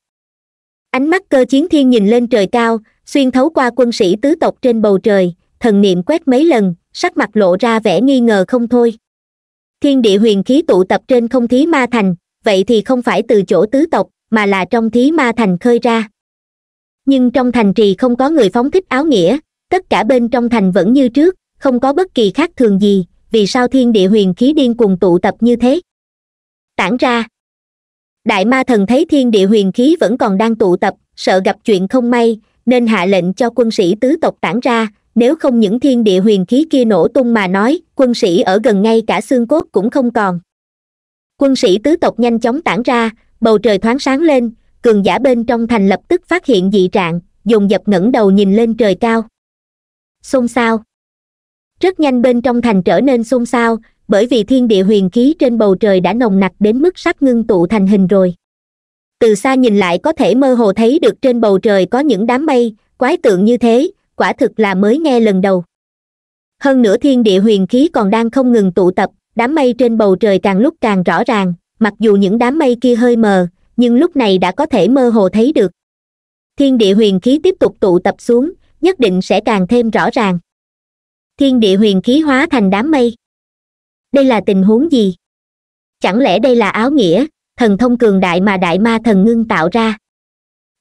ánh mắt cơ chiến thiên nhìn lên trời cao xuyên thấu qua quân sĩ tứ tộc trên bầu trời thần niệm quét mấy lần sắc mặt lộ ra vẻ nghi ngờ không thôi thiên địa huyền khí tụ tập trên không thí ma thành vậy thì không phải từ chỗ tứ tộc mà là trong thí ma thành khơi ra nhưng trong thành trì không có người phóng thích áo nghĩa tất cả bên trong thành vẫn như trước không có bất kỳ khác thường gì vì sao thiên địa huyền khí điên cuồng tụ tập như thế tản ra đại ma thần thấy thiên địa huyền khí vẫn còn đang tụ tập sợ gặp chuyện không may nên hạ lệnh cho quân sĩ tứ tộc tản ra nếu không những thiên địa huyền khí kia nổ tung mà nói quân sĩ ở gần ngay cả xương cốt cũng không còn quân sĩ tứ tộc nhanh chóng tản ra bầu trời thoáng sáng lên cường giả bên trong thành lập tức phát hiện dị trạng dùng dập ngẩng đầu nhìn lên trời cao xôn xao rất nhanh bên trong thành trở nên xôn xao bởi vì thiên địa huyền khí trên bầu trời đã nồng nặc đến mức sắp ngưng tụ thành hình rồi từ xa nhìn lại có thể mơ hồ thấy được trên bầu trời có những đám mây quái tượng như thế quả thực là mới nghe lần đầu hơn nữa thiên địa huyền khí còn đang không ngừng tụ tập đám mây trên bầu trời càng lúc càng rõ ràng mặc dù những đám mây kia hơi mờ nhưng lúc này đã có thể mơ hồ thấy được thiên địa huyền khí tiếp tục tụ tập xuống nhất định sẽ càng thêm rõ ràng thiên địa huyền khí hóa thành đám mây đây là tình huống gì chẳng lẽ đây là áo nghĩa thần thông cường đại mà đại ma thần ngưng tạo ra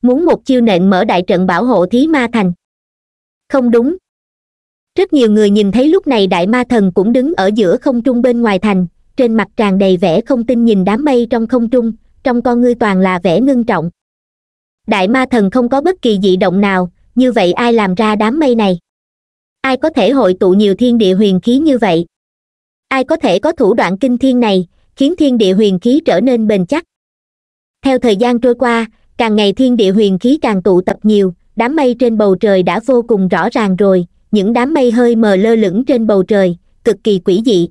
muốn một chiêu nện mở đại trận bảo hộ thí ma thành không đúng rất nhiều người nhìn thấy lúc này đại ma thần cũng đứng ở giữa không trung bên ngoài thành trên mặt tràn đầy vẻ không tin nhìn đám mây trong không trung trong con ngươi toàn là vẻ ngưng trọng đại ma thần không có bất kỳ dị động nào như vậy ai làm ra đám mây này ai có thể hội tụ nhiều thiên địa huyền khí như vậy ai có thể có thủ đoạn kinh thiên này khiến thiên địa huyền khí trở nên bền chắc theo thời gian trôi qua càng ngày thiên địa huyền khí càng tụ tập nhiều đám mây trên bầu trời đã vô cùng rõ ràng rồi những đám mây hơi mờ lơ lửng trên bầu trời cực kỳ quỷ dị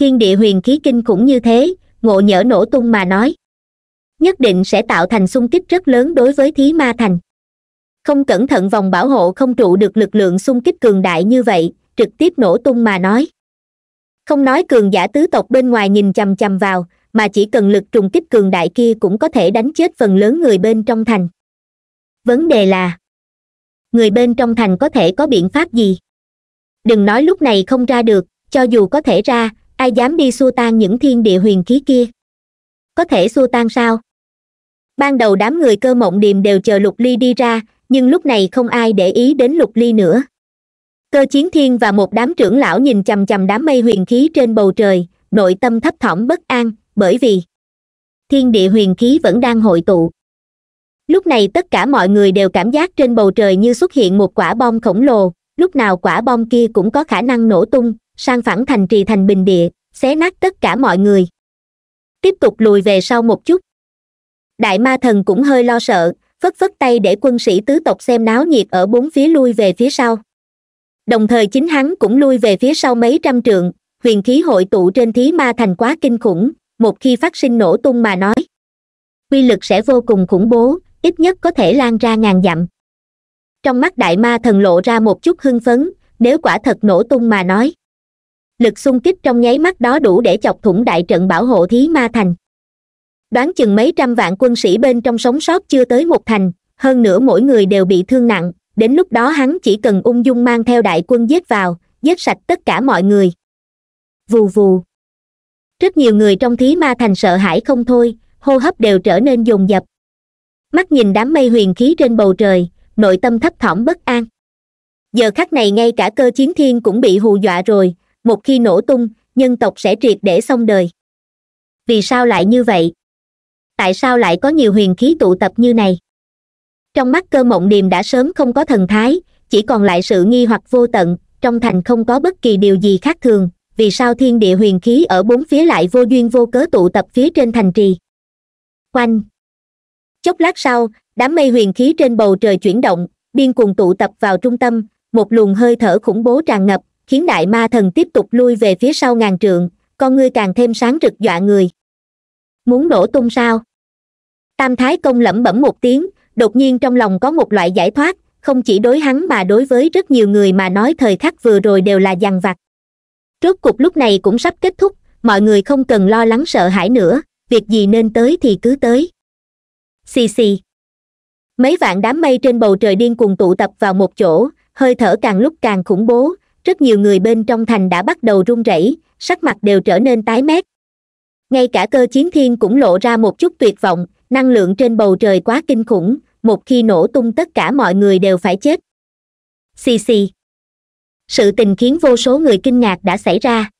thiên địa huyền khí kinh cũng như thế ngộ nhỡ nổ tung mà nói nhất định sẽ tạo thành xung kích rất lớn đối với thí ma thành không cẩn thận vòng bảo hộ không trụ được lực lượng xung kích cường đại như vậy trực tiếp nổ tung mà nói không nói cường giả tứ tộc bên ngoài nhìn chằm chằm vào mà chỉ cần lực trùng kích cường đại kia cũng có thể đánh chết phần lớn người bên trong thành vấn đề là người bên trong thành có thể có biện pháp gì đừng nói lúc này không ra được cho dù có thể ra ai dám đi xua tan những thiên địa huyền khí kia có thể xua tan sao ban đầu đám người cơ mộng điềm đều chờ lục ly đi ra nhưng lúc này không ai để ý đến lục ly nữa cơ chiến thiên và một đám trưởng lão nhìn chầm chầm đám mây huyền khí trên bầu trời nội tâm thấp thỏm bất an bởi vì thiên địa huyền khí vẫn đang hội tụ lúc này tất cả mọi người đều cảm giác trên bầu trời như xuất hiện một quả bom khổng lồ lúc nào quả bom kia cũng có khả năng nổ tung sang phẳng thành trì thành bình địa xé nát tất cả mọi người tiếp tục lùi về sau một chút đại ma thần cũng hơi lo sợ phất phất tay để quân sĩ tứ tộc xem náo nhiệt ở bốn phía lui về phía sau đồng thời chính hắn cũng lui về phía sau mấy trăm trượng huyền khí hội tụ trên thí ma thành quá kinh khủng một khi phát sinh nổ tung mà nói quy lực sẽ vô cùng khủng bố ít nhất có thể lan ra ngàn dặm trong mắt đại ma thần lộ ra một chút hưng phấn nếu quả thật nổ tung mà nói lực xung kích trong nháy mắt đó đủ để chọc thủng đại trận bảo hộ thí ma thành đoán chừng mấy trăm vạn quân sĩ bên trong sống sót chưa tới một thành hơn nữa mỗi người đều bị thương nặng đến lúc đó hắn chỉ cần ung dung mang theo đại quân giết vào giết sạch tất cả mọi người vù vù rất nhiều người trong thí ma thành sợ hãi không thôi hô hấp đều trở nên dồn dập mắt nhìn đám mây huyền khí trên bầu trời nội tâm thấp thỏm bất an giờ khắc này ngay cả cơ chiến thiên cũng bị hù dọa rồi một khi nổ tung nhân tộc sẽ triệt để xong đời vì sao lại như vậy tại sao lại có nhiều huyền khí tụ tập như này trong mắt cơ mộng điềm đã sớm không có thần thái chỉ còn lại sự nghi hoặc vô tận trong thành không có bất kỳ điều gì khác thường vì sao thiên địa huyền khí ở bốn phía lại vô duyên vô cớ tụ tập phía trên thành trì quanh chốc lát sau đám mây huyền khí trên bầu trời chuyển động điên cuồng tụ tập vào trung tâm một luồng hơi thở khủng bố tràn ngập khiến đại ma thần tiếp tục lui về phía sau ngàn trượng con ngươi càng thêm sáng rực dọa người muốn nổ tung sao tam thái công lẩm bẩm một tiếng đột nhiên trong lòng có một loại giải thoát không chỉ đối hắn mà đối với rất nhiều người mà nói thời khắc vừa rồi đều là dằn vặt rốt cuộc lúc này cũng sắp kết thúc mọi người không cần lo lắng sợ hãi nữa việc gì nên tới thì cứ tới xì xì mấy vạn đám mây trên bầu trời điên cuồng tụ tập vào một chỗ hơi thở càng lúc càng khủng bố rất nhiều người bên trong thành đã bắt đầu run rẩy sắc mặt đều trở nên tái mét ngay cả cơ chiến thiên cũng lộ ra một chút tuyệt vọng năng lượng trên bầu trời quá kinh khủng một khi nổ tung tất cả mọi người đều phải chết xì xì sự tình khiến vô số người kinh ngạc đã xảy ra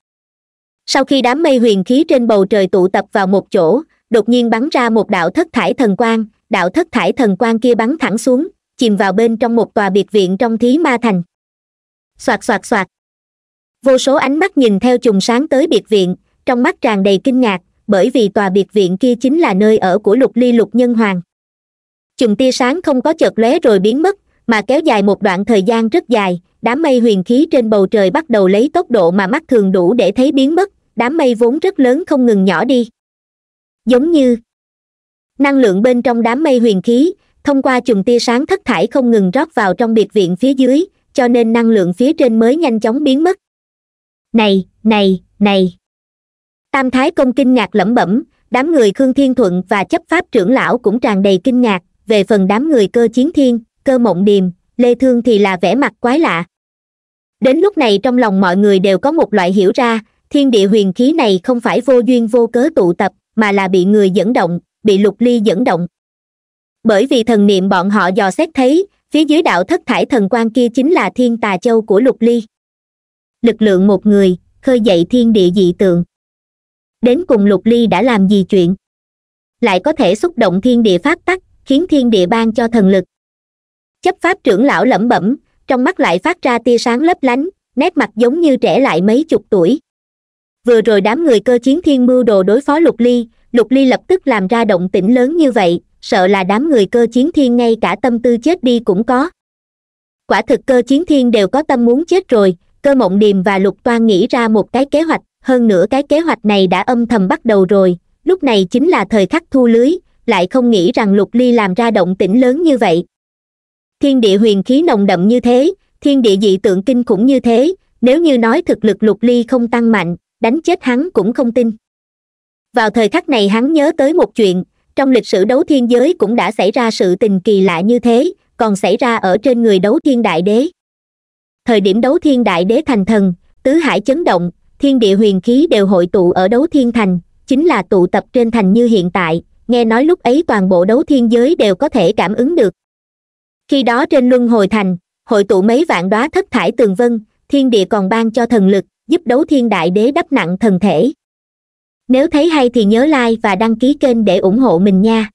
sau khi đám mây huyền khí trên bầu trời tụ tập vào một chỗ đột nhiên bắn ra một đạo thất thải thần quang đạo thất thải thần quang kia bắn thẳng xuống chìm vào bên trong một tòa biệt viện trong thí ma thành xoạt xoạt xoạt vô số ánh mắt nhìn theo chùm sáng tới biệt viện trong mắt tràn đầy kinh ngạc bởi vì tòa biệt viện kia chính là nơi ở của lục ly lục nhân hoàng chùm tia sáng không có chợt lóe rồi biến mất mà kéo dài một đoạn thời gian rất dài đám mây huyền khí trên bầu trời bắt đầu lấy tốc độ mà mắt thường đủ để thấy biến mất đám mây vốn rất lớn không ngừng nhỏ đi giống như năng lượng bên trong đám mây huyền khí thông qua chùm tia sáng thất thải không ngừng rót vào trong biệt viện phía dưới cho nên năng lượng phía trên mới nhanh chóng biến mất này này này tam thái công kinh ngạc lẩm bẩm đám người khương thiên thuận và chấp pháp trưởng lão cũng tràn đầy kinh ngạc về phần đám người cơ chiến thiên cơ mộng điềm lê thương thì là vẻ mặt quái lạ đến lúc này trong lòng mọi người đều có một loại hiểu ra thiên địa huyền khí này không phải vô duyên vô cớ tụ tập mà là bị người dẫn động bị lục ly dẫn động bởi vì thần niệm bọn họ dò xét thấy phía dưới đạo thất thải thần quan kia chính là thiên tà châu của lục ly lực lượng một người khơi dậy thiên địa dị tượng đến cùng lục ly đã làm gì chuyện lại có thể xúc động thiên địa phát tắc khiến thiên địa ban cho thần lực chấp pháp trưởng lão lẩm bẩm trong mắt lại phát ra tia sáng lấp lánh nét mặt giống như trẻ lại mấy chục tuổi vừa rồi đám người cơ chiến thiên mưu đồ đối phó lục ly lục ly lập tức làm ra động tĩnh lớn như vậy sợ là đám người cơ chiến thiên ngay cả tâm tư chết đi cũng có quả thực cơ chiến thiên đều có tâm muốn chết rồi cơ mộng điềm và lục toan nghĩ ra một cái kế hoạch hơn nữa cái kế hoạch này đã âm thầm bắt đầu rồi lúc này chính là thời khắc thu lưới lại không nghĩ rằng lục ly làm ra động tĩnh lớn như vậy thiên địa huyền khí nồng đậm như thế thiên địa dị tượng kinh khủng như thế nếu như nói thực lực lục ly không tăng mạnh đánh chết hắn cũng không tin vào thời khắc này hắn nhớ tới một chuyện trong lịch sử đấu thiên giới cũng đã xảy ra sự tình kỳ lạ như thế còn xảy ra ở trên người đấu thiên đại đế thời điểm đấu thiên đại đế thành thần tứ hải chấn động thiên địa huyền khí đều hội tụ ở đấu thiên thành chính là tụ tập trên thành như hiện tại nghe nói lúc ấy toàn bộ đấu thiên giới đều có thể cảm ứng được khi đó trên luân hồi thành hội tụ mấy vạn đóa thất thải tường vân thiên địa còn ban cho thần lực giúp đấu thiên đại đế đắp nặng thần thể nếu thấy hay thì nhớ like và đăng ký kênh để ủng hộ mình nha